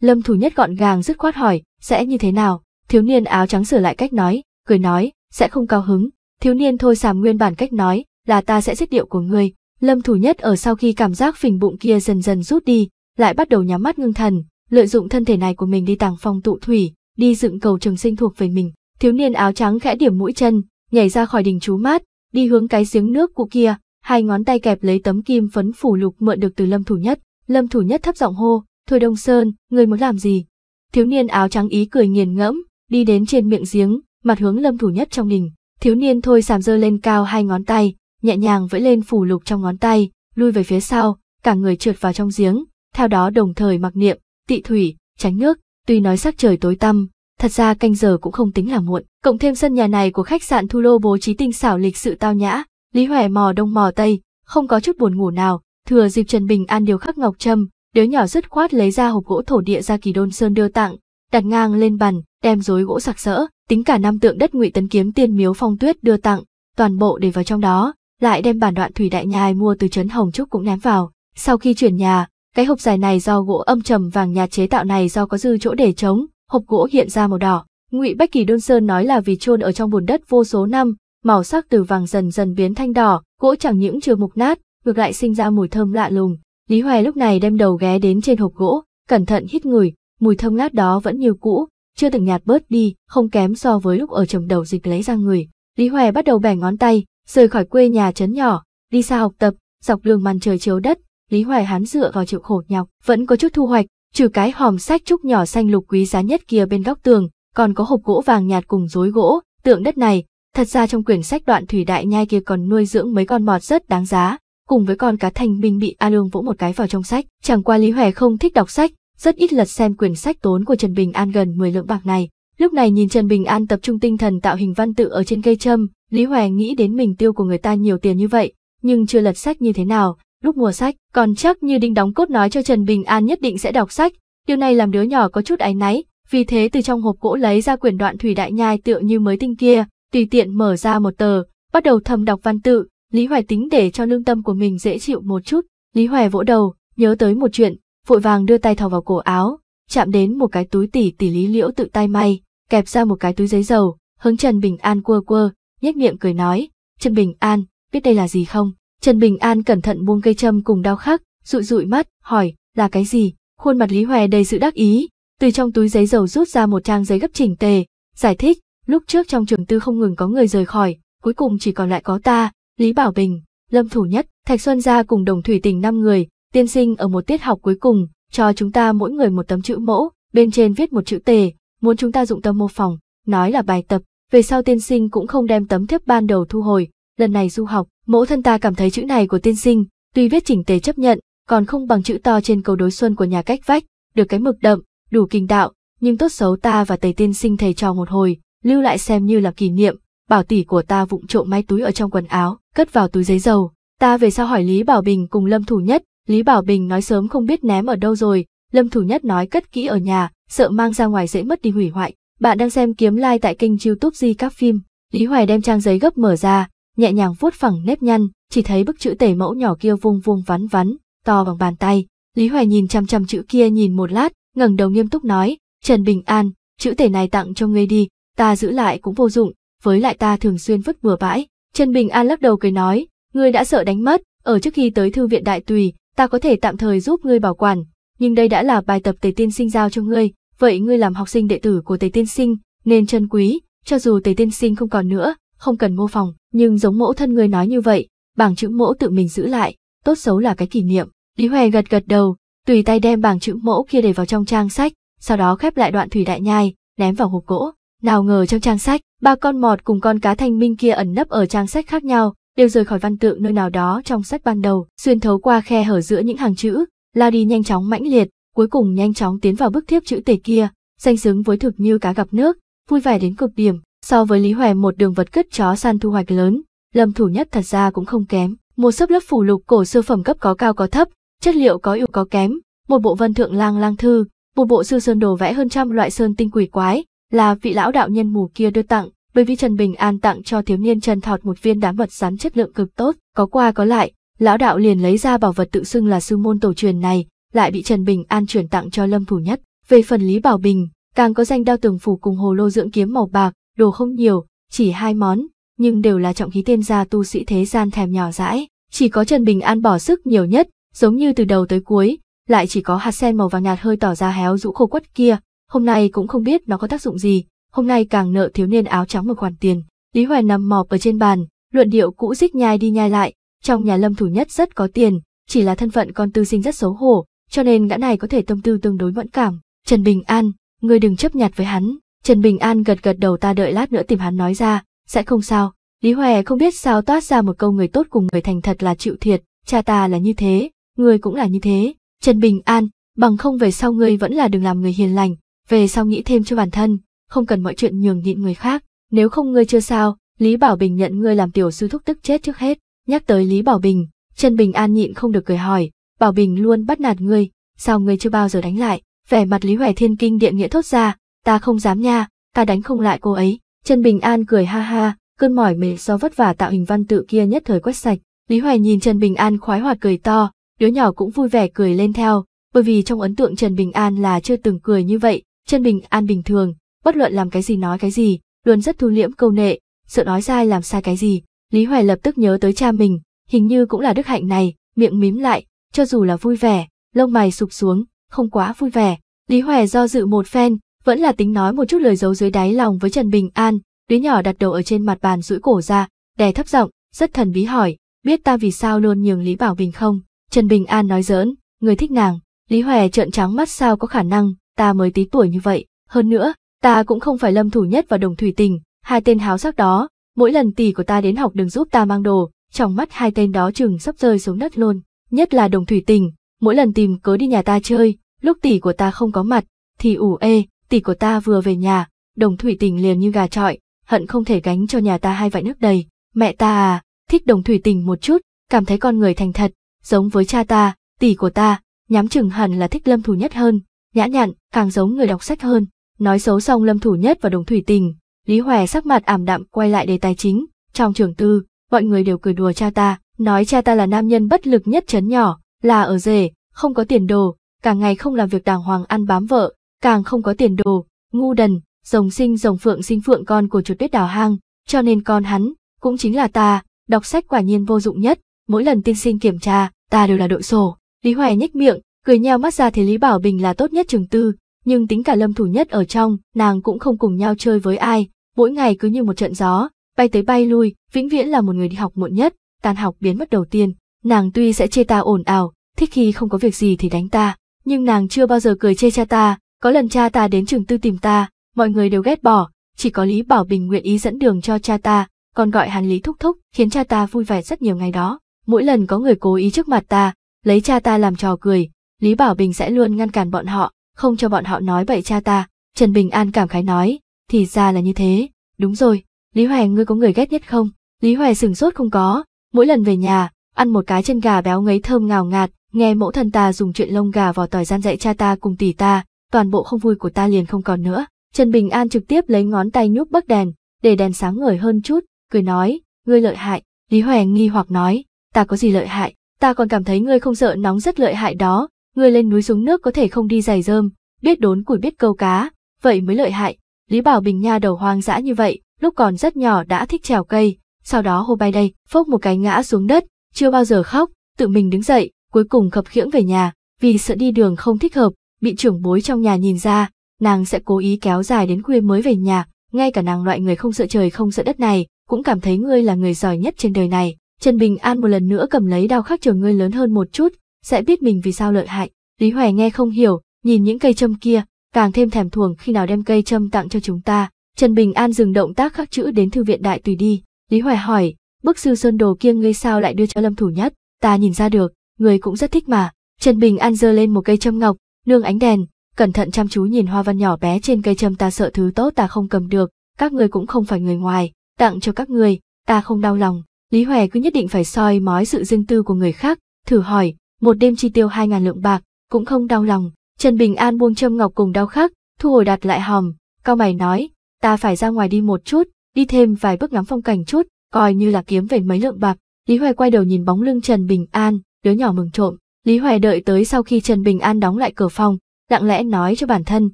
Lâm Thủ Nhất gọn gàng dứt khoát hỏi, sẽ như thế nào? Thiếu niên áo trắng sửa lại cách nói, cười nói, sẽ không cao hứng. Thiếu niên thôi sàm nguyên bản cách nói, là ta sẽ giết điệu của ngươi. Lâm Thủ Nhất ở sau khi cảm giác phình bụng kia dần dần rút đi, lại bắt đầu nhắm mắt ngưng thần, lợi dụng thân thể này của mình đi tàng phong tụ thủy, đi dựng cầu trường sinh thuộc về mình. Thiếu niên áo trắng khẽ điểm mũi chân, nhảy ra khỏi đỉnh chú mát, đi hướng cái giếng nước cũ kia, hai ngón tay kẹp lấy tấm kim phấn phủ lục mượn được từ Lâm Thủ Nhất. Lâm Thủ Nhất thấp giọng hô, Thôi Đông Sơn, người muốn làm gì? Thiếu niên áo trắng ý cười nghiền ngẫm, đi đến trên miệng giếng, mặt hướng Lâm Thủ Nhất trong đình. Thiếu niên thôi sàm dơ lên cao hai ngón tay, nhẹ nhàng vẫy lên phủ lục trong ngón tay, lui về phía sau, cả người trượt vào trong giếng, theo đó đồng thời mặc niệm, tị thủy, tránh nước, tuy nói sắc trời tối tăm, thật ra canh giờ cũng không tính là muộn, cộng thêm sân nhà này của khách sạn Thu Lô bố trí tinh xảo lịch sự tao nhã, Lý Hoè mò đông mò tây, không có chút buồn ngủ nào, thừa dịp Trần Bình An điều khắc ngọc trâm, đứa nhỏ dứt khoát lấy ra hộp gỗ thổ địa ra kỳ đôn sơn đưa tặng, đặt ngang lên bàn, đem rối gỗ sặc sỡ, tính cả năm tượng đất ngụy tấn kiếm tiên miếu phong tuyết đưa tặng, toàn bộ để vào trong đó, lại đem bản đoạn thủy đại nhai mua từ trấn Hồng Trúc cũng ném vào. Sau khi chuyển nhà, cái hộp dài này do gỗ âm trầm vàng nhà chế tạo này do có dư chỗ để trống, hộp gỗ hiện ra màu đỏ. Ngụy Bách Kỳ Đôn Sơn nói là vì chôn ở trong bùn đất vô số năm, màu sắc từ vàng dần dần biến thanh đỏ, gỗ chẳng những chưa mục nát, ngược lại sinh ra mùi thơm lạ lùng. Lý Hoài lúc này đem đầu ghé đến trên hộp gỗ, cẩn thận hít ngửi, mùi thơm ngát đó vẫn như cũ, chưa từng nhạt bớt đi, không kém so với lúc ở chồng đầu dịch lấy ra người. Lý Hoài bắt đầu bẻ ngón tay, rời khỏi quê nhà trấn nhỏ, đi xa học tập, dọc đường màn trời chiếu đất, Lý Hoài hán dựa vào chịu khổ nhọc, vẫn có chút thu hoạch, trừ cái hòm sách trúc nhỏ xanh lục quý giá nhất kia bên góc tường, còn có hộp gỗ vàng nhạt cùng rối gỗ, tượng đất này, Thật ra trong quyển sách đoạn thủy đại nhai kia còn nuôi dưỡng mấy con mọt rất đáng giá, cùng với con cá thành minh bị A Lương vỗ một cái vào trong sách. Chẳng qua Lý hoè không thích đọc sách, rất ít lật xem quyển sách tốn của Trần Bình An gần 10 lượng bạc này. Lúc này nhìn Trần Bình An tập trung tinh thần tạo hình văn tự ở trên cây châm, Lý hoè nghĩ đến mình tiêu của người ta nhiều tiền như vậy, nhưng chưa lật sách như thế nào, lúc mua sách, còn chắc như đinh đóng cốt nói cho Trần Bình An nhất định sẽ đọc sách, điều này làm đứa nhỏ có chút áy náy, vì thế từ trong hộp gỗ lấy ra quyển đoạn thủy đại nhai tựa như mới tinh kia, tùy tiện mở ra một tờ, bắt đầu thầm đọc văn tự, Lý Hoài tính để cho lương tâm của mình dễ chịu một chút, Lý Hoài vỗ đầu, nhớ tới một chuyện, vội vàng đưa tay thò vào cổ áo, chạm đến một cái túi tỉ tỉ Lý Liễu tự tay may, kẹp ra một cái túi giấy dầu, hướng Trần Bình An quơ quơ, nhếch miệng cười nói, Trần Bình An, biết đây là gì không? Trần Bình An cẩn thận buông cây châm cùng đau khắc, dụi dụi mắt, hỏi, là cái gì? Khuôn mặt Lý Hoài đầy sự đắc ý, từ trong túi giấy dầu rút ra một trang giấy gấp chỉnh tề, giải thích, Lúc trước trong trường tư không ngừng có người rời khỏi, cuối cùng chỉ còn lại có ta, Lý Bảo Bình, Lâm Thủ Nhất, Thạch Xuân Gia cùng đồng thủy tình năm người, tiên sinh ở một tiết học cuối cùng, cho chúng ta mỗi người một tấm chữ mẫu, bên trên viết một chữ tề, muốn chúng ta dụng tâm mô phỏng, nói là bài tập, về sau tiên sinh cũng không đem tấm thiếp ban đầu thu hồi, lần này du học, mẫu thân ta cảm thấy chữ này của tiên sinh, tuy viết chỉnh tề chấp nhận, còn không bằng chữ to trên cầu đối xuân của nhà cách vách, được cái mực đậm, đủ kinh đạo, nhưng tốt xấu ta và tề tiên sinh thầy trò một hồi, lưu lại xem như là kỷ niệm, bảo tỷ của ta vụng trộm máy túi ở trong quần áo, cất vào túi giấy dầu. Ta về sau hỏi Lý Bảo Bình cùng Lâm Thủ Nhất, Lý Bảo Bình nói sớm không biết ném ở đâu rồi, Lâm Thủ Nhất nói cất kỹ ở nhà, sợ mang ra ngoài dễ mất đi hủy hoại. Bạn đang xem kiếm like tại kênh youtube Di các phim. Lý Hoài đem trang giấy gấp mở ra, nhẹ nhàng vuốt phẳng nếp nhăn, chỉ thấy bức chữ tể mẫu nhỏ kia vung vung vắn vắn, to bằng bàn tay. Lý Hoài nhìn chăm chăm chữ kia nhìn một lát, ngẩng đầu nghiêm túc nói, Trần Bình An, chữ tể này tặng cho ngươi đi, ta giữ lại cũng vô dụng, với lại ta thường xuyên vứt bừa bãi. Trần Bình An lắc đầu cười nói, ngươi đã sợ đánh mất, ở trước khi tới thư viện đại tùy, ta có thể tạm thời giúp ngươi bảo quản, nhưng đây đã là bài tập Tề Tiên Sinh giao cho ngươi, vậy ngươi làm học sinh đệ tử của Tề Tiên Sinh, nên trân quý, cho dù Tề Tiên Sinh không còn nữa, không cần mô phòng, nhưng giống mẫu thân ngươi nói như vậy, bảng chữ mẫu tự mình giữ lại, tốt xấu là cái kỷ niệm. Lý Hoè gật gật đầu, tùy tay đem bảng chữ mẫu kia để vào trong trang sách, sau đó khép lại đoạn thủy đại nhai, ném vào hộp gỗ. Nào ngờ trong trang sách, ba con mọt cùng con cá thanh minh kia ẩn nấp ở trang sách khác nhau, đều rời khỏi văn tự nơi nào đó trong sách ban đầu, xuyên thấu qua khe hở giữa những hàng chữ, la đi nhanh chóng mãnh liệt, cuối cùng nhanh chóng tiến vào bức thiếp chữ tề kia, danh xứng với thực như cá gặp nước, vui vẻ đến cực điểm, so với Lý Hoè một đường vật cất chó săn thu hoạch lớn, Lâm Thủ Nhất thật ra cũng không kém. Một sấp lớp phủ lục cổ xưa phẩm cấp có cao có thấp, chất liệu có ưu có kém, một bộ văn thượng lang lang thư, một bộ sư sơn đồ vẽ hơn trăm loại sơn tinh quỷ quái, là vị lão đạo nhân mù kia đưa tặng, bởi vì Trần Bình An tặng cho thiếu niên Trần Thọt một viên đá mật rắn chất lượng cực tốt, có qua có lại, lão đạo liền lấy ra bảo vật tự xưng là sư môn tổ truyền này, lại bị Trần Bình An chuyển tặng cho Lâm Thủ Nhất. Về phần Lý Bảo Bình, càng có danh đao tường phủ cùng hồ lô dưỡng kiếm màu bạc, đồ không nhiều, chỉ hai món, nhưng đều là trọng khí tiên gia tu sĩ thế gian thèm nhỏ dãi. Chỉ có Trần Bình An bỏ sức nhiều nhất, giống như từ đầu tới cuối, lại chỉ có hạt sen màu vàng nhạt hơi tỏ ra héo rũ khô quất kia, hôm nay cũng không biết nó có tác dụng gì, hôm nay càng nợ thiếu niên áo trắng một khoản tiền. Lý Hoài nằm mọp ở trên bàn, luận điệu cũ dích nhai đi nhai lại, trong nhà Lâm Thủ Nhất rất có tiền, chỉ là thân phận con tư sinh rất xấu hổ, cho nên gã này có thể tâm tư tương đối mẫn cảm. Trần Bình An, ngươi đừng chấp nhặt với hắn. Trần Bình An gật gật đầu ta đợi lát nữa tìm hắn nói ra, sẽ không sao. Lý hoài không biết sao toát ra một câu người tốt cùng người thành thật là chịu thiệt, cha ta là như thế, ngươi cũng là như thế. Trần Bình An, bằng không về sau ngươi vẫn là đừng làm người hiền lành, về sau nghĩ thêm cho bản thân, không cần mọi chuyện nhường nhịn người khác, nếu không ngươi chưa sao, Lý Bảo Bình nhận ngươi làm tiểu sư thúc tức chết trước hết. Nhắc tới Lý Bảo Bình, Trần Bình An nhịn không được cười hỏi, Bảo Bình luôn bắt nạt ngươi, sao ngươi chưa bao giờ đánh lại? Vẻ mặt Lý Hoài Thiên kinh địa nghĩa thốt ra, ta không dám nha, ta đánh không lại cô ấy. Trần Bình An cười ha ha, cơn mỏi mệt do vất vả tạo hình văn tự kia nhất thời quét sạch. Lý Hoài nhìn Trần Bình An khoái hoạt cười to, đứa nhỏ cũng vui vẻ cười lên theo, bởi vì trong ấn tượng Trần Bình An là chưa từng cười như vậy, Chân Bình An bình thường, bất luận làm cái gì nói cái gì, luôn rất thu liễm câu nệ, sợ nói sai làm sai cái gì. Lý Hoài lập tức nhớ tới cha mình, hình như cũng là đức hạnh này, miệng mím lại, cho dù là vui vẻ, lông mày sụp xuống, không quá vui vẻ. Lý Hoài do dự một phen, vẫn là tính nói một chút lời giấu dưới đáy lòng với Trần Bình An, đứa nhỏ đặt đầu ở trên mặt bàn duỗi cổ ra, đè thấp giọng, rất thần bí hỏi, biết ta vì sao luôn nhường Lý Bảo Bình không? Trần Bình An nói giỡn, người thích nàng, Lý Hoài trợn trắng mắt sao có khả năng, ta mới tí tuổi như vậy, hơn nữa, ta cũng không phải lâm thủ nhất và đồng thủy tình, hai tên háo sắc đó, mỗi lần tỷ của ta đến học đừng giúp ta mang đồ, trong mắt hai tên đó chừng sắp rơi xuống đất luôn, nhất là đồng thủy tình, mỗi lần tìm cớ đi nhà ta chơi, lúc tỷ của ta không có mặt, thì ủ ê, tỷ của ta vừa về nhà, đồng thủy tình liền như gà trọi, hận không thể gánh cho nhà ta hai vại nước đầy, mẹ ta à, thích đồng thủy tình một chút, cảm thấy con người thành thật, giống với cha ta, tỷ của ta, nhắm chừng hẳn là thích lâm thủ nhất hơn, nhã nhặn, càng giống người đọc sách hơn. Nói xấu xong Lâm Thủ Nhất và Đồng Thủy Tình, Lý Hòe sắc mặt ảm đạm quay lại đề tài chính. Trong trường tư, mọi người đều cười đùa cha ta, nói cha ta là nam nhân bất lực nhất chấn nhỏ, là ở rể, không có tiền đồ, càng ngày không làm việc đàng hoàng ăn bám vợ, càng không có tiền đồ, ngu đần, rồng sinh rồng phượng sinh phượng con của chuột tuyết đào hang, cho nên con hắn, cũng chính là ta, đọc sách quả nhiên vô dụng nhất, mỗi lần tiên sinh kiểm tra, ta đều là đội sổ. Lý Hoài nhếch miệng, Cười nheo mắt ra thì Lý Bảo Bình là tốt nhất trường tư, nhưng tính cả lâm thủ nhất ở trong, nàng cũng không cùng nhau chơi với ai, mỗi ngày cứ như một trận gió, bay tới bay lui, vĩnh viễn là một người đi học muộn nhất, tàn học biến mất đầu tiên. Nàng tuy sẽ chê ta ồn ào, thích khi không có việc gì thì đánh ta, nhưng nàng chưa bao giờ cười chê cha ta, có lần cha ta đến trường tư tìm ta, mọi người đều ghét bỏ, chỉ có Lý Bảo Bình nguyện ý dẫn đường cho cha ta, còn gọi hàn Lý Thúc Thúc, khiến cha ta vui vẻ rất nhiều ngày đó. Mỗi lần có người cố ý trước mặt ta, lấy cha ta làm trò cười, Lý Bảo Bình sẽ luôn ngăn cản bọn họ, không cho bọn họ nói bậy cha ta. Trần Bình An cảm khái nói, thì ra là như thế, đúng rồi, Lý Hoài ngươi có người ghét nhất không? Lý Hoài sừng sốt không có, mỗi lần về nhà, ăn một cái chân gà béo ngấy thơm ngào ngạt, nghe mẫu thân ta dùng chuyện lông gà vào tỏi gian dạy cha ta cùng tỷ ta, toàn bộ không vui của ta liền không còn nữa. Trần Bình An trực tiếp lấy ngón tay nhúc bấc đèn, để đèn sáng ngời hơn chút, cười nói, ngươi lợi hại, Lý Hoài nghi hoặc nói, ta có gì lợi hại, ta còn cảm thấy ngươi không sợ nóng rất lợi hại đó, người lên núi xuống nước có thể không đi giày rơm, biết đốn củi biết câu cá, vậy mới lợi hại. Lý Bảo Bình nha đầu hoang dã như vậy, lúc còn rất nhỏ đã thích trèo cây, sau đó hô bay đây, phốc một cái ngã xuống đất, chưa bao giờ khóc, tự mình đứng dậy, cuối cùng khập khiễng về nhà, vì sợ đi đường không thích hợp, bị trưởng bối trong nhà nhìn ra, nàng sẽ cố ý kéo dài đến khuya mới về nhà, ngay cả nàng loại người không sợ trời không sợ đất này, cũng cảm thấy ngươi là người giỏi nhất trên đời này. Trần Bình An một lần nữa cầm lấy đao khắc chờ ngươi lớn hơn một chút, sẽ biết mình vì sao lợi hại. Lý Hoài nghe không hiểu, nhìn những cây châm kia, càng thêm thèm thuồng khi nào đem cây châm tặng cho chúng ta. Trần Bình An dừng động tác khắc chữ đến thư viện đại tùy đi. Lý Hoài hỏi, bức sư sơn đồ kia ngươi sao lại đưa cho Lâm Thủ Nhất? Ta nhìn ra được, người cũng rất thích mà. Trần Bình An giơ lên một cây châm ngọc, nương ánh đèn, cẩn thận chăm chú nhìn hoa văn nhỏ bé trên cây châm ta sợ thứ tốt ta không cầm được, các người cũng không phải người ngoài, tặng cho các người, ta không đau lòng. Lý Hoài cứ nhất định phải soi mói sự riêng tư của người khác, thử hỏi, một đêm chi tiêu hai ngàn lượng bạc, cũng không đau lòng. Trần Bình An buông trâm ngọc cùng đau khắc, thu hồi đặt lại hòm, cao mày nói, ta phải ra ngoài đi một chút, đi thêm vài bước ngắm phong cảnh chút, coi như là kiếm về mấy lượng bạc. Lý Hoài quay đầu nhìn bóng lưng Trần Bình An, đứa nhỏ mừng trộm. Lý Hoài đợi tới sau khi Trần Bình An đóng lại cửa phòng, lặng lẽ nói cho bản thân,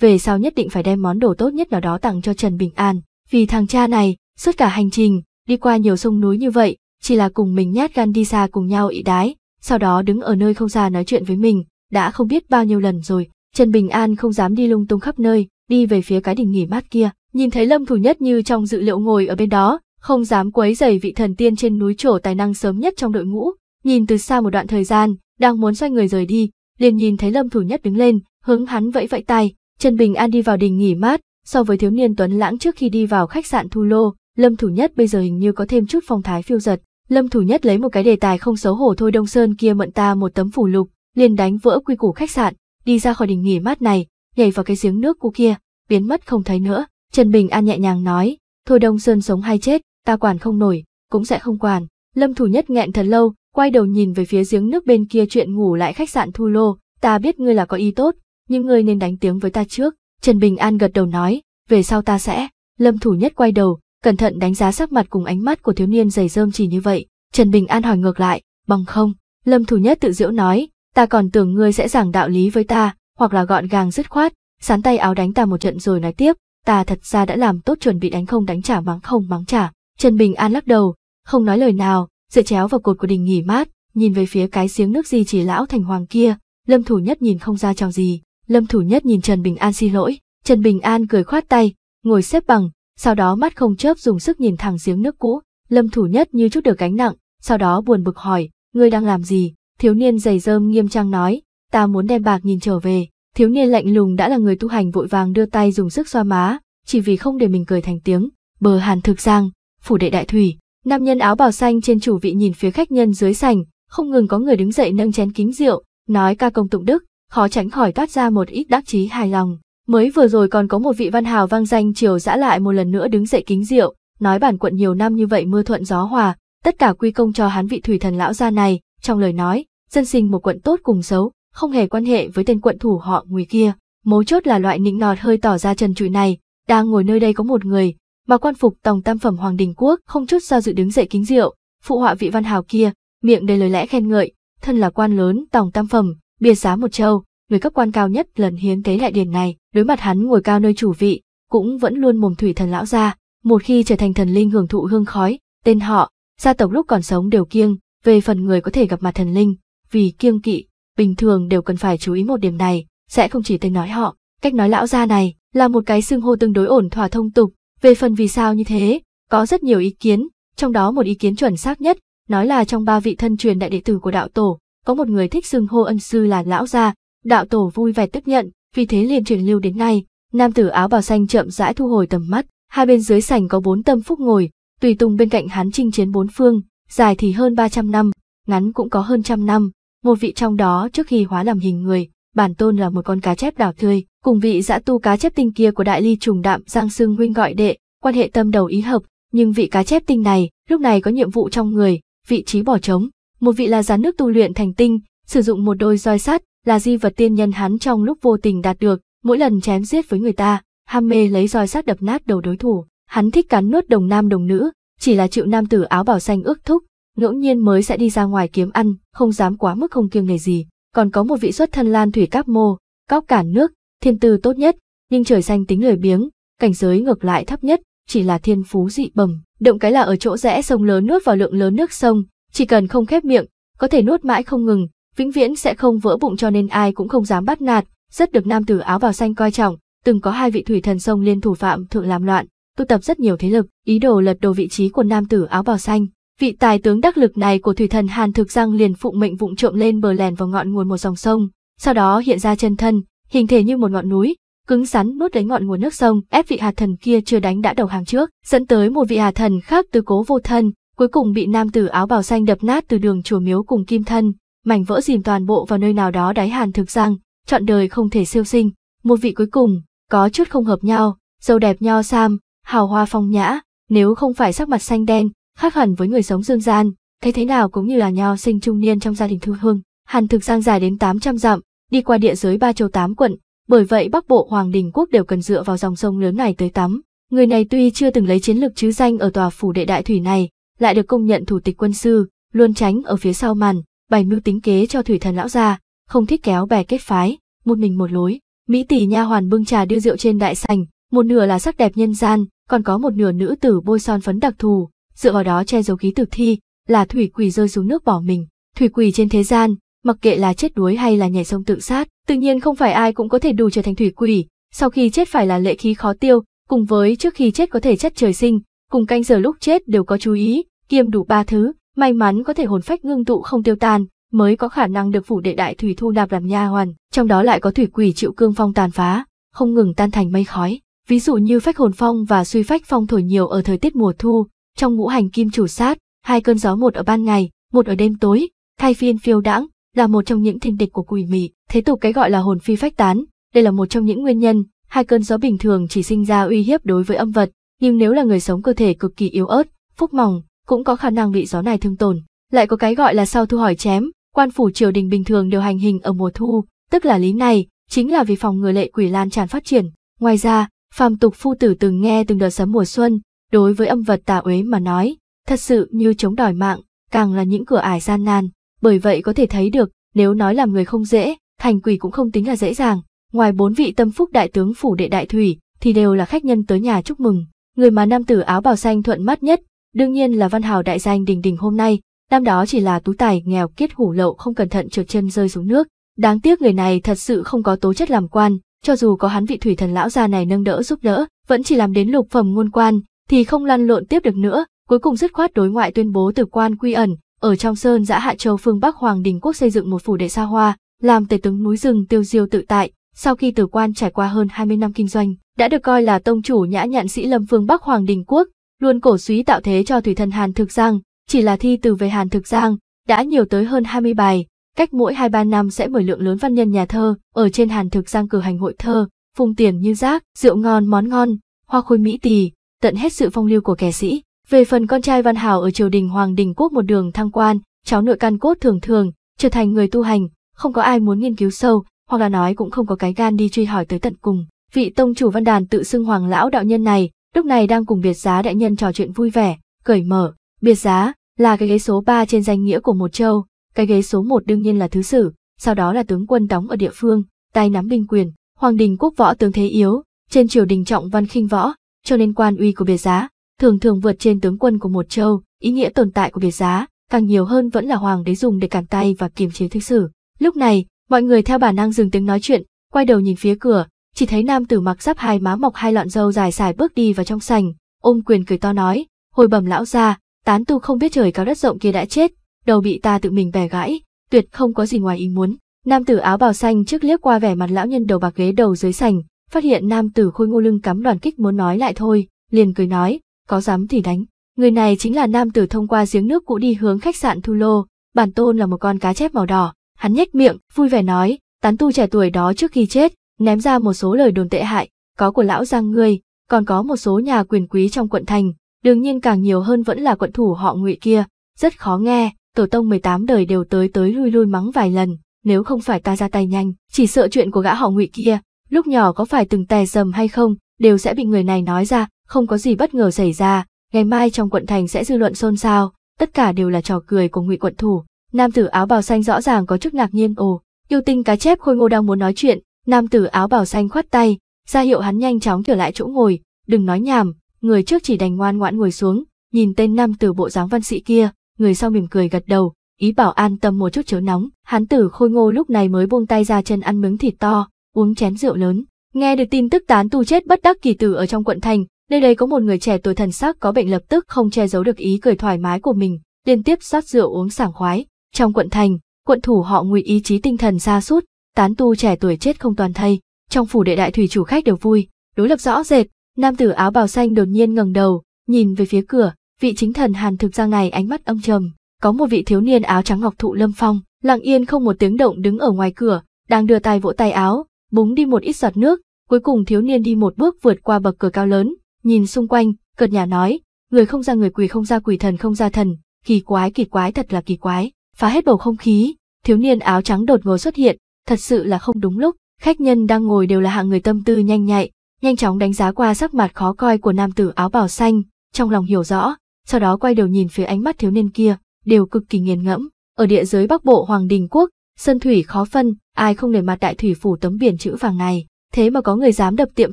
về sau nhất định phải đem món đồ tốt nhất nào đó tặng cho Trần Bình An. Vì thằng cha này, suốt cả hành trình, đi qua nhiều sông núi như vậy, chỉ là cùng mình nhát gan đi xa cùng nhau ị đái, sau đó đứng ở nơi không xa nói chuyện với mình, đã không biết bao nhiêu lần rồi, Trần Bình An không dám đi lung tung khắp nơi, đi về phía cái đỉnh nghỉ mát kia, nhìn thấy Lâm Thủ Nhất như trong dự liệu ngồi ở bên đó, không dám quấy rầy vị thần tiên trên núi trổ tài năng sớm nhất trong đội ngũ, nhìn từ xa một đoạn thời gian, đang muốn xoay người rời đi, liền nhìn thấy Lâm Thủ Nhất đứng lên, hướng hắn vẫy vẫy tay, Trần Bình An đi vào đình nghỉ mát, so với thiếu niên Tuấn Lãng trước khi đi vào khách sạn Thu Lô, Lâm Thủ Nhất bây giờ hình như có thêm chút phong thái phiêu giật, Lâm Thủ Nhất lấy một cái đề tài không xấu hổ thôi Đông Sơn kia mượn ta một tấm phủ lục, liền đánh vỡ quy củ khách sạn, đi ra khỏi đình nghỉ mát này, nhảy vào cái giếng nước cu kia, biến mất không thấy nữa. Trần Bình An nhẹ nhàng nói, thôi Đông Sơn sống hay chết, ta quản không nổi, cũng sẽ không quản. Lâm Thủ Nhất nghẹn thật lâu, quay đầu nhìn về phía giếng nước bên kia chuyện ngủ lại khách sạn Thu Lô, ta biết ngươi là có ý tốt, nhưng ngươi nên đánh tiếng với ta trước. Trần Bình An gật đầu nói, về sau ta sẽ. Lâm Thủ Nhất quay đầu, cẩn thận đánh giá sắc mặt cùng ánh mắt của thiếu niên dày rơm chỉ như vậy. Trần Bình An hỏi ngược lại, bằng không, Lâm Thủ Nhất tự diễu nói, ta còn tưởng ngươi sẽ giảng đạo lý với ta, hoặc là gọn gàng dứt khoát, sán tay áo đánh ta một trận rồi nói tiếp, ta thật ra đã làm tốt chuẩn bị đánh không đánh trả mắng không mắng trả. Trần Bình An lắc đầu, không nói lời nào, dựa chéo vào cột của đình nghỉ mát, nhìn về phía cái giếng nước di chỉ lão thành hoàng kia, Lâm Thủ Nhất nhìn không ra trò gì, Lâm Thủ Nhất nhìn Trần Bình An xin lỗi, Trần Bình An cười khoát tay, ngồi xếp bằng, sau đó mắt không chớp dùng sức nhìn thẳng giếng nước cũ, Lâm Thủ Nhất như chút được gánh nặng, sau đó buồn bực hỏi, ngươi đang làm gì? Thiếu niên giày rơm nghiêm trang nói, ta muốn đem bạc nhìn trở về. Thiếu niên lạnh lùng đã là người tu hành vội vàng đưa tay dùng sức xoa má, chỉ vì không để mình cười thành tiếng. Bờ Hàn thực giang, phủ đệ đại thủy, nam nhân áo bào xanh trên chủ vị nhìn phía khách nhân dưới sành, không ngừng có người đứng dậy nâng chén kính rượu, nói ca công tụng đức, khó tránh khỏi toát ra một ít đắc chí hài lòng. Mới vừa rồi còn có một vị văn hào vang danh triều dã lại một lần nữa đứng dậy kính rượu, nói bản quận nhiều năm như vậy mưa thuận gió hòa, tất cả quy công cho hán vị thủy thần lão gia này, trong lời nói, dân sinh một quận tốt cùng xấu, không hề quan hệ với tên quận thủ họ Ngụy kia. Mấu chốt là loại nịnh nọt hơi tỏ ra trần trụi này, đang ngồi nơi đây có một người, mà quan phục tòng tam phẩm hoàng đình quốc không chút do dự đứng dậy kính rượu, phụ họa vị văn hào kia, miệng đầy lời lẽ khen ngợi, thân là quan lớn tòng tam phẩm, bia giá một châu, người cấp quan cao nhất lần hiến tế lại điển này, đối mặt hắn ngồi cao nơi chủ vị, cũng vẫn luôn mồm thủy thần lão gia. một khi trở thành thần linh hưởng thụ hương khói, tên họ, gia tộc lúc còn sống đều kiêng, về phần người có thể gặp mặt thần linh, vì kiêng kỵ, bình thường đều cần phải chú ý một điểm này, sẽ không chỉ tên nói họ, cách nói lão gia này là một cái xưng hô tương đối ổn thỏa thông tục, về phần vì sao như thế, có rất nhiều ý kiến, trong đó một ý kiến chuẩn xác nhất, nói là trong ba vị thân truyền đại đệ tử của đạo tổ, có một người thích xưng hô ân sư là lão gia, Đạo tổ vui vẻ tiếp nhận, vì thế liền truyền lưu đến nay, nam tử áo bào xanh chậm rãi thu hồi tầm mắt, hai bên dưới sảnh có bốn tâm phúc ngồi, tùy tùng bên cạnh hắn chinh chiến bốn phương, dài thì hơn 300 năm, ngắn cũng có hơn trăm năm, một vị trong đó trước khi hóa làm hình người, bản tôn là một con cá chép đảo tươi, cùng vị dã tu cá chép tinh kia của đại ly trùng đạm Giang Sương huynh gọi đệ, quan hệ tâm đầu ý hợp, nhưng vị cá chép tinh này lúc này có nhiệm vụ trong người, vị trí bỏ trống, một vị là gián nước tu luyện thành tinh, sử dụng một đôi roi sắt, là di vật tiên nhân hắn trong lúc vô tình đạt được, mỗi lần chém giết với người ta, ham mê lấy roi sắt đập nát đầu đối thủ. Hắn thích cắn nuốt đồng nam đồng nữ, chỉ là chịu nam tử áo bảo xanh ước thúc, ngẫu nhiên mới sẽ đi ra ngoài kiếm ăn, không dám quá mức không kiêng nghề gì. Còn có một vị xuất thân lan thủy cáp mô, cóc cản nước, thiên tư tốt nhất, nhưng trời xanh tính lười biếng, cảnh giới ngược lại thấp nhất, chỉ là thiên phú dị bẩm. Động cái là ở chỗ rẽ sông lớn nuốt vào lượng lớn nước sông, chỉ cần không khép miệng, có thể nuốt mãi không ngừng, vĩnh viễn sẽ không vỡ bụng cho nên ai cũng không dám bắt nạt, rất được nam tử áo bào xanh coi trọng, từng có hai vị thủy thần sông liên thủ phạm thượng làm loạn, tụ tập rất nhiều thế lực, ý đồ lật đổ vị trí của nam tử áo bào xanh. Vị tài tướng đắc lực này của thủy thần Hàn Thực Giang liền phụ mệnh vụng trộm lên bờ lèn vào ngọn nguồn một dòng sông, sau đó hiện ra chân thân, hình thể như một ngọn núi, cứng rắn nuốt lấy ngọn nguồn nước sông, ép vị hà thần kia chưa đánh đã đầu hàng trước, dẫn tới một vị hà thần khác từ cố vô thân, cuối cùng bị nam tử áo bào xanh đập nát từ đường chùa miếu cùng kim thân, mảnh vỡ dìm toàn bộ vào nơi nào đó đáy hàn thực rằng, chọn đời không thể siêu sinh, một vị cuối cùng, có chút không hợp nhau, dâu đẹp nho sam, hào hoa phong nhã, nếu không phải sắc mặt xanh đen, khác hẳn với người sống dương gian, thấy thế nào cũng như là nho sinh trung niên trong gia đình thư hương. Hàn thực giang dài đến 800 dặm, đi qua địa giới ba châu tám quận, bởi vậy Bắc Bộ Hoàng Đình Quốc đều cần dựa vào dòng sông lớn này tới tắm. Người này tuy chưa từng lấy chiến lược chứ danh ở tòa phủ đệ đại thủy này, lại được công nhận thủ tịch quân sư, luôn tránh ở phía sau màn, bày mưu tính kế cho thủy thần lão gia không thích kéo bè kết phái, một mình một lối. Mỹ tỷ nha hoàn bưng trà đưa rượu trên đại sành, một nửa là sắc đẹp nhân gian, còn có một nửa nữ tử bôi son phấn đặc thù, dựa vào đó che giấu ký tử thi, là thủy quỷ rơi xuống nước bỏ mình. Thủy quỷ trên thế gian, mặc kệ là chết đuối hay là nhảy sông tự sát, tự nhiên không phải ai cũng có thể đủ trở thành thủy quỷ, sau khi chết phải là lệ khí khó tiêu, cùng với trước khi chết có thể chất trời sinh, cùng canh giờ lúc chết đều có chú ý, kiêm đủ ba thứ, may mắn có thể hồn phách ngưng tụ không tiêu tan, mới có khả năng được phủ đệ đại thủy thu nạp làm nha hoàn, trong đó lại có thủy quỷ chịu cương phong tàn phá, không ngừng tan thành mây khói. Ví dụ như phách hồn phong và suy phách phong thổi nhiều ở thời tiết mùa thu, trong ngũ hành kim chủ sát, hai cơn gió một ở ban ngày, một ở đêm tối, thay phiên phiêu đãng là một trong những thiên địch của quỷ mị, thế tục cái gọi là hồn phi phách tán, đây là một trong những nguyên nhân, hai cơn gió bình thường chỉ sinh ra uy hiếp đối với âm vật, nhưng nếu là người sống cơ thể cực kỳ yếu ớt, phúc mỏng, cũng có khả năng bị gió này thương tổn. Lại có cái gọi là sau thu hỏi chém, quan phủ triều đình bình thường đều hành hình ở mùa thu, tức là lý này, chính là vì phòng người lệ quỷ lan tràn phát triển. Ngoài ra, phàm tục phu tử từng nghe từng đợt sấm mùa xuân, đối với âm vật tà uế mà nói, thật sự như chống đòi mạng, càng là những cửa ải gian nan, bởi vậy có thể thấy được, nếu nói làm người không dễ, thành quỷ cũng không tính là dễ dàng. Ngoài bốn vị tâm phúc đại tướng phủ đệ đại thủy, thì đều là khách nhân tới nhà chúc mừng. Người mà nam tử áo bào xanh thuận mắt nhất Đương nhiên là Văn Hào đại danh đình đình hôm nay, năm đó chỉ là tú tài nghèo kiết hủ lậu không cẩn thận trượt chân rơi xuống nước. Đáng tiếc người này thật sự không có tố chất làm quan, cho dù có hắn vị thủy thần lão già này nâng đỡ giúp đỡ, vẫn chỉ làm đến lục phẩm ngôn quan, thì không lăn lộn tiếp được nữa, cuối cùng dứt khoát đối ngoại tuyên bố từ quan quy ẩn, ở trong sơn giã Hạ Châu phương Bắc Hoàng Đình Quốc xây dựng một phủ đệ xa hoa, làm tề tướng núi rừng tiêu diêu tự tại, sau khi từ quan trải qua hơn 20 năm kinh doanh, đã được coi là tông chủ nhã nhặn sĩ lâm phương Bắc Hoàng Đình Quốc, luôn cổ suý tạo thế cho thủy thần Hàn Thực Giang, chỉ là thi từ về Hàn Thực Giang, đã nhiều tới hơn 20 bài, cách mỗi 2-3 năm sẽ mời lượng lớn văn nhân nhà thơ, ở trên Hàn Thực Giang cử hành hội thơ, phung tiền như rác, rượu ngon món ngon, hoa khôi mỹ tỳ, tận hết sự phong lưu của kẻ sĩ. Về phần con trai Văn hảo ở triều đình Hoàng Đình Quốc một đường thăng quan, cháu nội căn cốt thường thường, trở thành người tu hành, không có ai muốn nghiên cứu sâu, hoặc là nói cũng không có cái gan đi truy hỏi tới tận cùng. Vị tông chủ Văn Đàn tự xưng Hoàng Lão đạo nhân này, lúc này đang cùng biệt giá đại nhân trò chuyện vui vẻ, cởi mở. Biệt giá là cái ghế số 3 trên danh nghĩa của một châu, cái ghế số 1 đương nhiên là thứ sử, sau đó là tướng quân đóng ở địa phương, tay nắm binh quyền, hoàng đình quốc võ tướng thế yếu, trên triều đình trọng văn khinh võ, cho nên quan uy của biệt giá thường thường vượt trên tướng quân của một châu, ý nghĩa tồn tại của biệt giá càng nhiều hơn vẫn là hoàng đế dùng để cản tay và kiềm chế thứ sử. Lúc này, mọi người theo bản năng dừng tiếng nói chuyện, quay đầu nhìn phía cửa, chỉ thấy nam tử mặc giáp hai má mọc hai lọn râu dài xài bước đi vào trong sành, ôm quyền cười to nói, hồi bẩm lão gia tán tu không biết trời cao đất rộng kia đã chết, đầu bị ta tự mình bẻ gãy, tuyệt không có gì ngoài ý muốn. Nam tử áo bào xanh trước liếc qua vẻ mặt lão nhân đầu bạc ghế đầu dưới sành, phát hiện nam tử khôi ngô lưng cắm đoàn kích muốn nói lại thôi, liền cười nói, có dám thì đánh. Người này chính là nam tử thông qua giếng nước cũ đi hướng khách sạn Thu Lô, bản tôn là một con cá chép màu đỏ, hắn nhếch miệng, vui vẻ nói, tán tu trẻ tuổi đó trước khi chết, ném ra một số lời đồn tệ hại, có của lão giang ngươi, còn có một số nhà quyền quý trong quận thành, đương nhiên càng nhiều hơn vẫn là quận thủ họ ngụy kia, rất khó nghe, tổ tông 18 đời đều tới tới lui lui mắng vài lần, nếu không phải ta ra tay nhanh, chỉ sợ chuyện của gã họ ngụy kia, lúc nhỏ có phải từng tè dầm hay không, đều sẽ bị người này nói ra, không có gì bất ngờ xảy ra, ngày mai trong quận thành sẽ dư luận xôn xao, tất cả đều là trò cười của ngụy quận thủ. Nam tử áo bào xanh rõ ràng có chút ngạc nhiên ồ, yêu tinh cá chép khôi ngô đang muốn nói chuyện, Nam tử áo bào xanh khoát tay, ra hiệu hắn nhanh chóng trở lại chỗ ngồi, đừng nói nhảm, người trước chỉ đành ngoan ngoãn ngồi xuống, nhìn tên nam tử bộ dáng văn sĩ kia, người sau mỉm cười gật đầu, ý bảo an tâm một chút chớ nóng, hắn tử khôi ngô lúc này mới buông tay ra chân ăn miếng thịt to, uống chén rượu lớn. Nghe được tin tức tán tu chết bất đắc kỳ tử ở trong quận thành, nơi đây có một người trẻ tuổi thần sắc có bệnh lập tức không che giấu được ý cười thoải mái của mình, liên tiếp rót rượu uống sảng khoái. Trong quận thành, quận thủ họ ngụy ý chí tinh thần xa sút tán tu trẻ tuổi chết không toàn thây, trong phủ đệ đại thủy chủ khách đều vui, đối lập rõ rệt, nam tử áo bào xanh đột nhiên ngẩng đầu, nhìn về phía cửa, vị chính thần Hàn thực ra ngày ánh mắt âm trầm, có một vị thiếu niên áo trắng ngọc thụ lâm phong, lặng yên không một tiếng động đứng ở ngoài cửa, đang đưa tay vỗ tay áo, búng đi một ít giọt nước, cuối cùng thiếu niên đi một bước vượt qua bậc cửa cao lớn, nhìn xung quanh, cợt nhà nói, người không ra người quỳ không ra quỳ thần không ra thần, kỳ quái kỳ quái thật là kỳ quái, phá hết bầu không khí, thiếu niên áo trắng đột ngột xuất hiện, thật sự là không đúng lúc, khách nhân đang ngồi đều là hạng người tâm tư nhanh nhạy, nhanh chóng đánh giá qua sắc mặt khó coi của nam tử áo bào xanh, trong lòng hiểu rõ, sau đó quay đầu nhìn phía ánh mắt thiếu niên kia, đều cực kỳ nghiền ngẫm. Ở địa giới Bắc Bộ Hoàng Đình Quốc, sân thủy khó phân, ai không để mặt đại thủy phủ tấm biển chữ vàng này, thế mà có người dám đập tiệm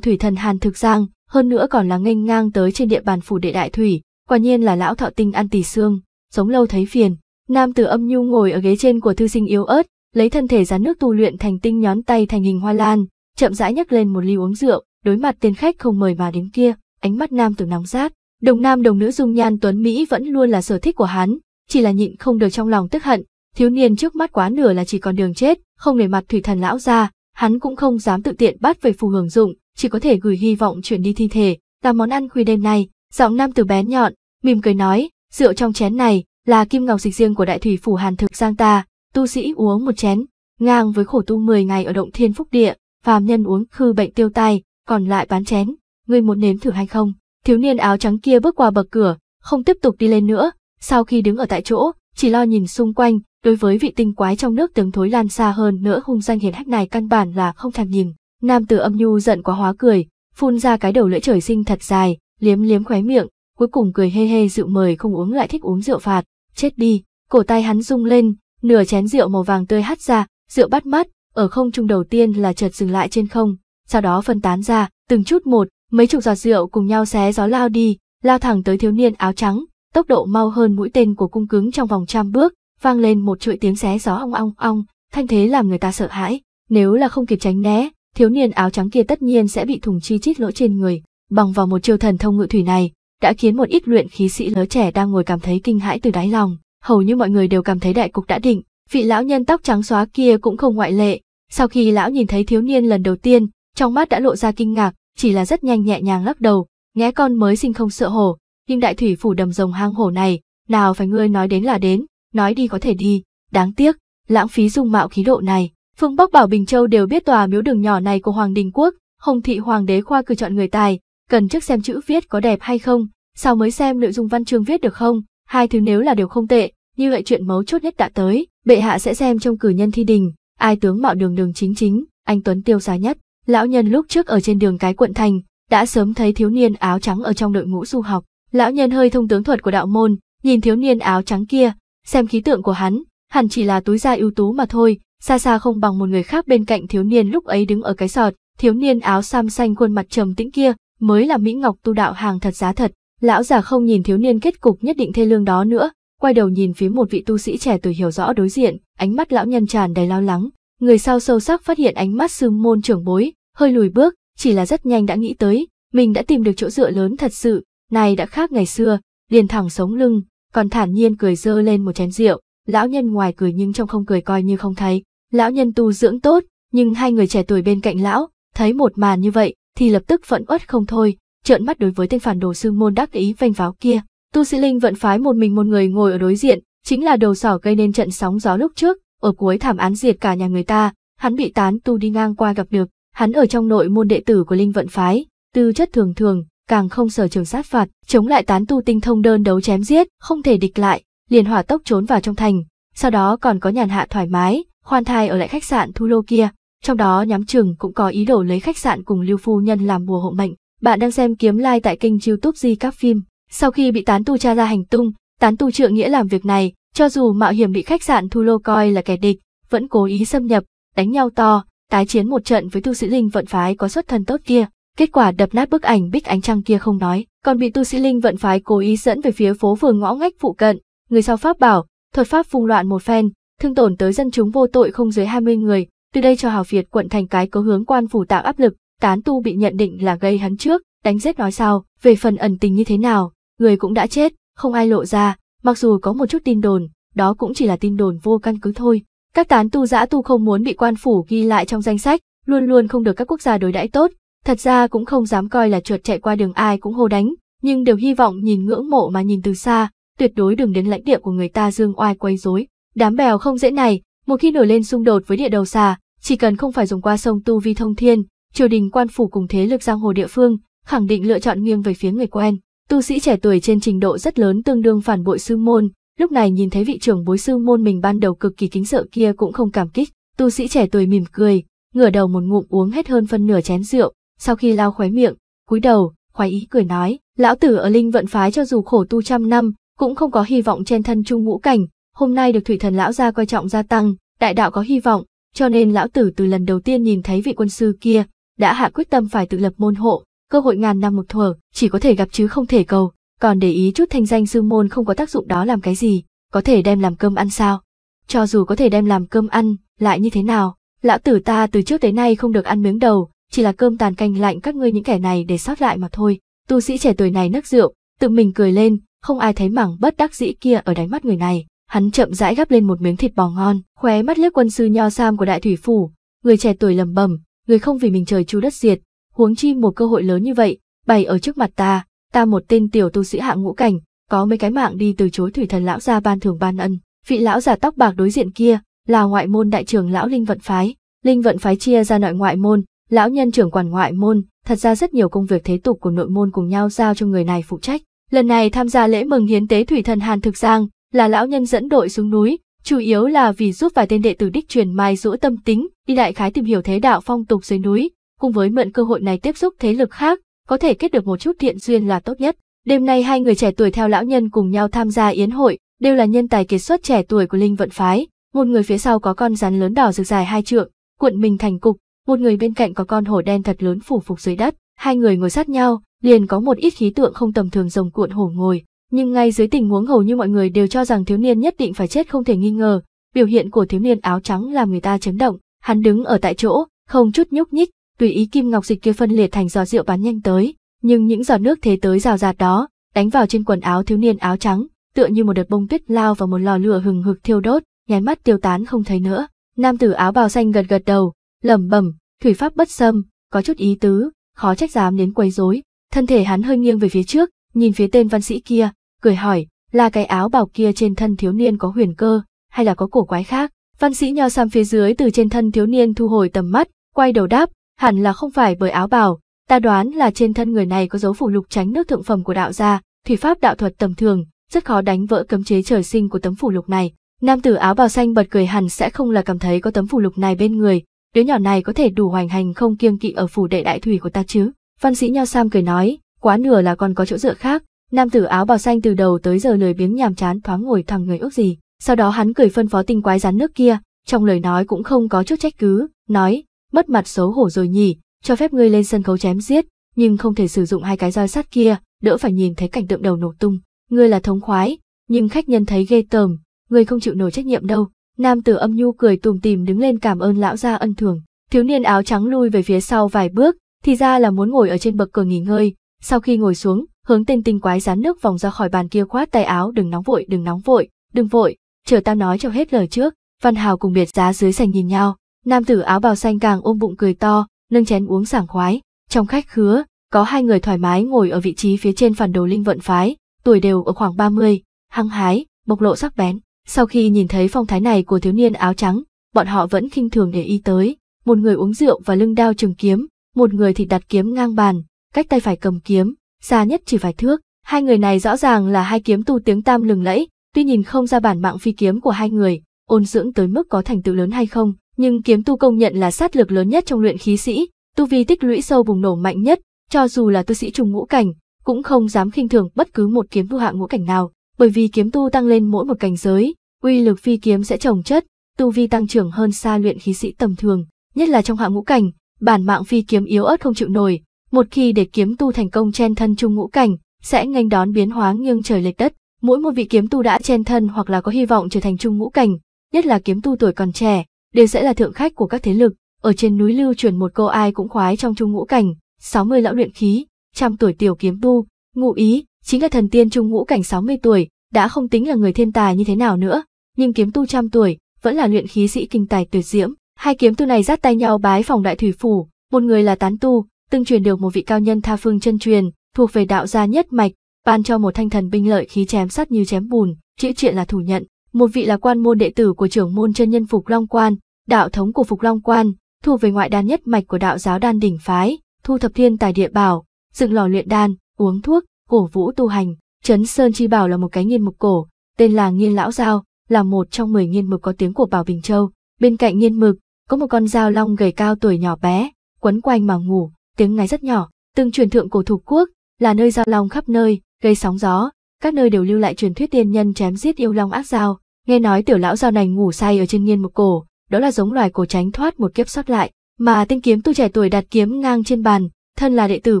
thủy thần Hàn Thực Giang, hơn nữa còn là nghênh ngang tới trên địa bàn phủ đệ đại thủy, quả nhiên là lão thọ tinh ăn tỳ xương, sống lâu thấy phiền. Nam tử âm nhu ngồi ở ghế trên của thư sinh yếu ớt, lấy thân thể rán nước tu luyện thành tinh nhón tay thành hình hoa lan, chậm rãi nhấc lên một ly uống rượu, đối mặt tên khách không mời mà đến kia, ánh mắt nam tử nóng rát. Đồng nam đồng nữ dung nhan tuấn Mỹ vẫn luôn là sở thích của hắn, chỉ là nhịn không được trong lòng tức hận, thiếu niên trước mắt quá nửa là chỉ còn đường chết, không để mặt thủy thần lão ra, hắn cũng không dám tự tiện bắt về phù hưởng dụng, chỉ có thể gửi hy vọng chuyển đi thi thể, là món ăn khuya đêm nay, giọng nam tử bé nhọn, mỉm cười nói, rượu trong chén này, là kim ngọc dịch riêng của đại thủy phủ hàn thực giang ta, tu sĩ uống một chén, ngang với khổ tu 10 ngày ở động thiên phúc địa, phàm nhân uống khư bệnh tiêu tai, còn lại bán chén, ngươi muốn nếm thử hay không? Thiếu niên áo trắng kia bước qua bậc cửa, không tiếp tục đi lên nữa, sau khi đứng ở tại chỗ, chỉ lo nhìn xung quanh, đối với vị tinh quái trong nước tướng thối lan xa hơn nữa hung danh hiển hách này căn bản là không thèm nhìn. Nam tử âm nhu giận quá hóa cười, phun ra cái đầu lưỡi trời sinh thật dài, liếm liếm khóe miệng, cuối cùng cười hê hê dịu mời không uống lại thích uống rượu phạt, chết đi, cổ tay hắn rung lên, nửa chén rượu màu vàng tươi hắt ra, rượu bắt mắt, ở không trung đầu tiên là chợt dừng lại trên không, sau đó phân tán ra, từng chút một, mấy chục giọt rượu cùng nhau xé gió lao đi, lao thẳng tới thiếu niên áo trắng, tốc độ mau hơn mũi tên của cung cứng trong vòng trăm bước, vang lên một chuỗi tiếng xé gió ong ong ong, thanh thế làm người ta sợ hãi, nếu là không kịp tránh né, thiếu niên áo trắng kia tất nhiên sẽ bị thủng chi chít lỗ trên người, bằng vào một chiêu thần thông ngự thủy này, đã khiến một ít luyện khí sĩ lớn trẻ đang ngồi cảm thấy kinh hãi từ đáy lòng hầu như mọi người đều cảm thấy đại cục đã định, vị lão nhân tóc trắng xóa kia cũng không ngoại lệ. Sau khi lão nhìn thấy thiếu niên lần đầu tiên, trong mắt đã lộ ra kinh ngạc, chỉ là rất nhanh nhẹ nhàng lắc đầu, nghe con mới sinh không sợ hổ, nhưng đại thủy phủ đầm rồng hang hổ này, nào phải ngươi nói đến là đến, nói đi có thể đi, đáng tiếc, lãng phí dung mạo khí độ này. Phương Bắc Bảo Bình Châu đều biết tòa miếu đường nhỏ này của Hoàng Đình Quốc, Hồng Thị Hoàng đế khoa cử chọn người tài, cần trước xem chữ viết có đẹp hay không, sau mới xem nội dung văn chương viết được không, Hai thứ nếu là đều không tệ, như vậy chuyện mấu chốt nhất đã tới, bệ hạ sẽ xem trong cử nhân thi đình, ai tướng mạo đường đường chính chính, anh Tuấn tiêu xa nhất. Lão nhân lúc trước ở trên đường cái quận thành, đã sớm thấy thiếu niên áo trắng ở trong đội ngũ du học. Lão nhân hơi thông tướng thuật của đạo môn, nhìn thiếu niên áo trắng kia, xem khí tượng của hắn, hẳn chỉ là túi da ưu tú mà thôi, xa xa không bằng một người khác bên cạnh thiếu niên lúc ấy đứng ở cái sọt, thiếu niên áo sam xanh khuôn mặt trầm tĩnh kia, mới là mỹ ngọc tu đạo hàng thật giá thật, Lão già không nhìn thiếu niên kết cục nhất định thê lương đó nữa, quay đầu nhìn phía một vị tu sĩ trẻ tuổi hiểu rõ đối diện, ánh mắt lão nhân tràn đầy lo lắng. Người sau sâu sắc phát hiện ánh mắt sư môn trưởng bối, hơi lùi bước, chỉ là rất nhanh đã nghĩ tới, mình đã tìm được chỗ dựa lớn thật sự, này đã khác ngày xưa, liền thẳng sống lưng, còn thản nhiên cười dơ lên một chén rượu, lão nhân ngoài cười nhưng trong không cười coi như không thấy. Lão nhân tu dưỡng tốt, nhưng hai người trẻ tuổi bên cạnh lão, thấy một màn như vậy thì lập tức phẫn uất không thôi, trợn mắt đối với tên phản đồ sư môn đắc ý vênh váo kia. Tu sĩ Linh vận phái một mình một người ngồi ở đối diện, chính là đầu sỏ gây nên trận sóng gió lúc trước, ở cuối thảm án diệt cả nhà người ta, hắn bị tán tu đi ngang qua gặp được, hắn ở trong nội môn đệ tử của Linh vận phái, tư chất thường thường, càng không sở trường sát phạt, chống lại tán tu tinh thông đơn đấu chém giết, không thể địch lại, liền hỏa tốc trốn vào trong thành, sau đó còn có nhàn hạ thoải mái, khoan thai ở lại khách sạn Thu Lô kia, trong đó nhắm chừng cũng có ý đồ lấy khách sạn cùng Lưu Phu Nhân làm bùa hộ mệnh. Bạn đang xem Kiếm Lai like tại kênh youtube Di Các Phim. Sau khi bị tán tu cha ra hành tung, tán tu trượng nghĩa làm việc này, cho dù mạo hiểm bị khách sạn Thu Lô coi là kẻ địch, vẫn cố ý xâm nhập, đánh nhau to, tái chiến một trận với tu sĩ linh vận phái có xuất thân tốt kia. Kết quả đập nát bức ảnh bích ánh trăng kia không nói, còn bị tu sĩ linh vận phái cố ý dẫn về phía phố phường ngõ ngách phụ cận. Người sau pháp bảo, thuật pháp phung loạn một phen, thương tổn tới dân chúng vô tội không dưới 20 người, từ đây cho hào Việt quận thành cái có hướng quan phủ tạo áp lực, tán tu bị nhận định là gây hắn trước, đánh giết nói sao, về phần ẩn tình như thế nào, người cũng đã chết, không ai lộ ra, mặc dù có một chút tin đồn, đó cũng chỉ là tin đồn vô căn cứ thôi. Các tán tu giã tu không muốn bị quan phủ ghi lại trong danh sách, luôn luôn không được các quốc gia đối đãi tốt, thật ra cũng không dám coi là trượt chạy qua đường ai cũng hô đánh, nhưng đều hy vọng nhìn ngưỡng mộ mà nhìn từ xa, tuyệt đối đừng đến lãnh địa của người ta dương oai quấy rối. Đám bèo không dễ này, một khi nổi lên xung đột với địa đầu xa, chỉ cần không phải dùng qua sông tu vi thông thiên, triều đình quan phủ cùng thế lực giang hồ địa phương khẳng định lựa chọn nghiêng về phía người quen tu sĩ trẻ tuổi trên trình độ rất lớn tương đương phản bội sư môn lúc này nhìn thấy vị trưởng bối sư môn mình ban đầu cực kỳ kính sợ kia cũng không cảm kích tu sĩ trẻ tuổi mỉm cười ngửa đầu một ngụm uống hết hơn phân nửa chén rượu sau khi lao khóe miệng cúi đầu khoái ý cười nói lão tử ở linh vận phái cho dù khổ tu trăm năm cũng không có hy vọng trên thân trung ngũ cảnh hôm nay được thủy thần lão gia coi trọng gia tăng đại đạo có hy vọng cho nên lão tử từ lần đầu tiên nhìn thấy vị quân sư kia đã hạ quyết tâm phải tự lập môn hộ, cơ hội ngàn năm một thuở, chỉ có thể gặp chứ không thể cầu, còn để ý chút thanh danh sư môn không có tác dụng đó làm cái gì, có thể đem làm cơm ăn sao? Cho dù có thể đem làm cơm ăn, lại như thế nào? Lão tử ta từ trước tới nay không được ăn miếng đầu, chỉ là cơm tàn canh lạnh các ngươi những kẻ này để sót lại mà thôi. Tu sĩ trẻ tuổi này nấc rượu, tự mình cười lên, không ai thấy mảng bất đắc dĩ kia ở đáy mắt người này. Hắn chậm rãi gắp lên một miếng thịt bò ngon, khóe mắt liếc quân sư nho sam của đại thủy phủ, người trẻ tuổi lầm bầm, người không vì mình trời chu đất diệt, huống chi một cơ hội lớn như vậy, bày ở trước mặt ta, ta một tên tiểu tu sĩ hạng ngũ cảnh, có mấy cái mạng đi từ chối thủy thần lão gia ban thường ban ân. Vị lão già tóc bạc đối diện kia là ngoại môn đại trưởng lão Linh Vận Phái. Linh Vận Phái chia ra nội ngoại môn, lão nhân trưởng quản ngoại môn, thật ra rất nhiều công việc thế tục của nội môn cùng nhau giao cho người này phụ trách. Lần này tham gia lễ mừng hiến tế thủy thần Hàn Thực Giang là lão nhân dẫn đội xuống núi, chủ yếu là vì giúp vài tên đệ tử đích truyền mai rũa tâm tính, đi đại khái tìm hiểu thế đạo phong tục dưới núi, cùng với mượn cơ hội này tiếp xúc thế lực khác, có thể kết được một chút thiện duyên là tốt nhất. Đêm nay hai người trẻ tuổi theo lão nhân cùng nhau tham gia yến hội, đều là nhân tài kiệt xuất trẻ tuổi của Linh Vận Phái, một người phía sau có con rắn lớn đỏ rực dài hai trượng, cuộn mình thành cục, một người bên cạnh có con hổ đen thật lớn phủ phục dưới đất, hai người ngồi sát nhau, liền có một ít khí tượng không tầm thường rồng cuộn hổ ngồi, nhưng ngay dưới tình huống hầu như mọi người đều cho rằng thiếu niên nhất định phải chết không thể nghi ngờ, biểu hiện của thiếu niên áo trắng làm người ta chấn động, hắn đứng ở tại chỗ, không chút nhúc nhích, tùy ý kim ngọc dịch kia phân liệt thành giò rượu bắn nhanh tới, nhưng những giọt nước thế tới rào rạt đó, đánh vào trên quần áo thiếu niên áo trắng, tựa như một đợt bông tuyết lao vào một lò lửa hừng hực thiêu đốt, nháy mắt tiêu tán không thấy nữa. Nam tử áo bào xanh gật gật đầu, lẩm bẩm, thủy pháp bất xâm, có chút ý tứ, khó trách dám đến quấy rối. Thân thể hắn hơi nghiêng về phía trước, nhìn phía tên văn sĩ kia, cười hỏi, là cái áo bào kia trên thân thiếu niên có huyền cơ, hay là có cổ quái khác? Văn sĩ nho sam phía dưới từ trên thân thiếu niên thu hồi tầm mắt, quay đầu đáp, hẳn là không phải bởi áo bào, ta đoán là trên thân người này có dấu phủ lục tránh nước thượng phẩm của đạo gia, thủy pháp đạo thuật tầm thường, rất khó đánh vỡ cấm chế trời sinh của tấm phủ lục này. Nam tử áo bào xanh bật cười hẳn sẽ không là cảm thấy có tấm phủ lục này bên người, đứa nhỏ này có thể đủ hoành hành không kiêng kỵ ở phủ đệ đại thủy của ta chứ. Văn sĩ nho sam cười nói, quá nửa là còn có chỗ dựa khác, Nam tử áo bào xanh từ đầu tới giờ lười biếng nhàm chán thoáng ngồi thẳng người ước gì, sau đó hắn cười phân phó tinh quái rắn nước kia, trong lời nói cũng không có chút trách cứ, nói, mất mặt xấu hổ rồi nhỉ, cho phép ngươi lên sân khấu chém giết, nhưng không thể sử dụng hai cái roi sắt kia, đỡ phải nhìn thấy cảnh tượng đầu nổ tung, ngươi là thống khoái, nhưng khách nhân thấy ghê tởm, ngươi không chịu nổi trách nhiệm đâu. Nam tử âm nhu cười tùm tìm đứng lên cảm ơn lão gia ân thường, thiếu niên áo trắng lui về phía sau vài bước, thì ra là muốn ngồi ở trên bậc cửa nghỉ ngơi, sau khi ngồi xuống, Hướng tên tinh quái rán nước vòng ra khỏi bàn kia khoát tay áo đừng nóng vội, đừng nóng vội, đừng vội, chờ ta nói cho hết lời trước. Văn Hào cùng biệt giá dưới sành nhìn nhau, nam tử áo bào xanh càng ôm bụng cười to, nâng chén uống sảng khoái. Trong khách khứa, có hai người thoải mái ngồi ở vị trí phía trên phản đồ linh vận phái, tuổi đều ở khoảng 30, hăng hái, bộc lộ sắc bén. Sau khi nhìn thấy phong thái này của thiếu niên áo trắng, bọn họ vẫn khinh thường để y tới, một người uống rượu và lưng đao trường kiếm, một người thì đặt kiếm ngang bàn, cách tay phải cầm kiếm, xa nhất chỉ vài thước. Hai người này rõ ràng là hai kiếm tu tiếng tam lừng lẫy, tuy nhìn không ra bản mạng phi kiếm của hai người, ôn dưỡng tới mức có thành tựu lớn hay không, nhưng kiếm tu công nhận là sát lực lớn nhất trong luyện khí sĩ, tu vi tích lũy sâu bùng nổ mạnh nhất, cho dù là tu sĩ trùng ngũ cảnh, cũng không dám khinh thường bất cứ một kiếm tu hạng ngũ cảnh nào, bởi vì kiếm tu tăng lên mỗi một cảnh giới, uy lực phi kiếm sẽ trồng chất, tu vi tăng trưởng hơn xa luyện khí sĩ tầm thường, nhất là trong hạng ngũ cảnh, bản mạng phi kiếm yếu ớt không chịu nổi, một khi để kiếm tu thành công chen thân trung ngũ cảnh, sẽ nghênh đón biến hóa nghiêng trời lệch đất. Mỗi một vị kiếm tu đã chen thân hoặc là có hy vọng trở thành trung ngũ cảnh, nhất là kiếm tu tuổi còn trẻ, đều sẽ là thượng khách của các thế lực. Ở trên núi lưu truyền một câu ai cũng khoái trong trung ngũ cảnh, 60 lão luyện khí, trăm tuổi tiểu kiếm tu, ngụ ý, chính là thần tiên trung ngũ cảnh 60 tuổi, đã không tính là người thiên tài như thế nào nữa, nhưng kiếm tu trăm tuổi, vẫn là luyện khí sĩ kinh tài tuyệt diễm. Hai kiếm tu này dắt tay nhau bái phòng đại thủy phủ, một người là tán tu, từng truyền được một vị cao nhân tha phương chân truyền, thuộc về đạo gia nhất mạch, ban cho một thanh thần binh lợi khí chém sắt như chém bùn, chữ chuyện là thủ nhận. Một vị là quan môn đệ tử của trưởng môn chân nhân Phục Long Quan, đạo thống của Phục Long Quan, thuộc về ngoại đan nhất mạch của đạo giáo đan đỉnh phái, thu thập thiên tài địa bảo, dựng lò luyện đan, uống thuốc, cổ vũ tu hành. Trấn Sơn Chi Bảo là một cái nghiên mục cổ, tên là Nghiên Lão Giao, là một trong 10 nghiên mực có tiếng của Bảo Bình Châu. Bên cạnh nghiên mực, có một con dao long gầy cao tuổi nhỏ bé, quấn quanh mà ngủ, tiếng ngáy rất nhỏ, từng truyền thượng cổ thủ quốc, là nơi giao long khắp nơi, gây sóng gió, các nơi đều lưu lại truyền thuyết tiên nhân chém giết yêu long ác dao, nghe nói tiểu lão dao này ngủ say ở trên nghiên một cổ, đó là giống loài cổ tránh thoát một kiếp sót lại, mà tinh kiếm tu trẻ tuổi đặt kiếm ngang trên bàn, thân là đệ tử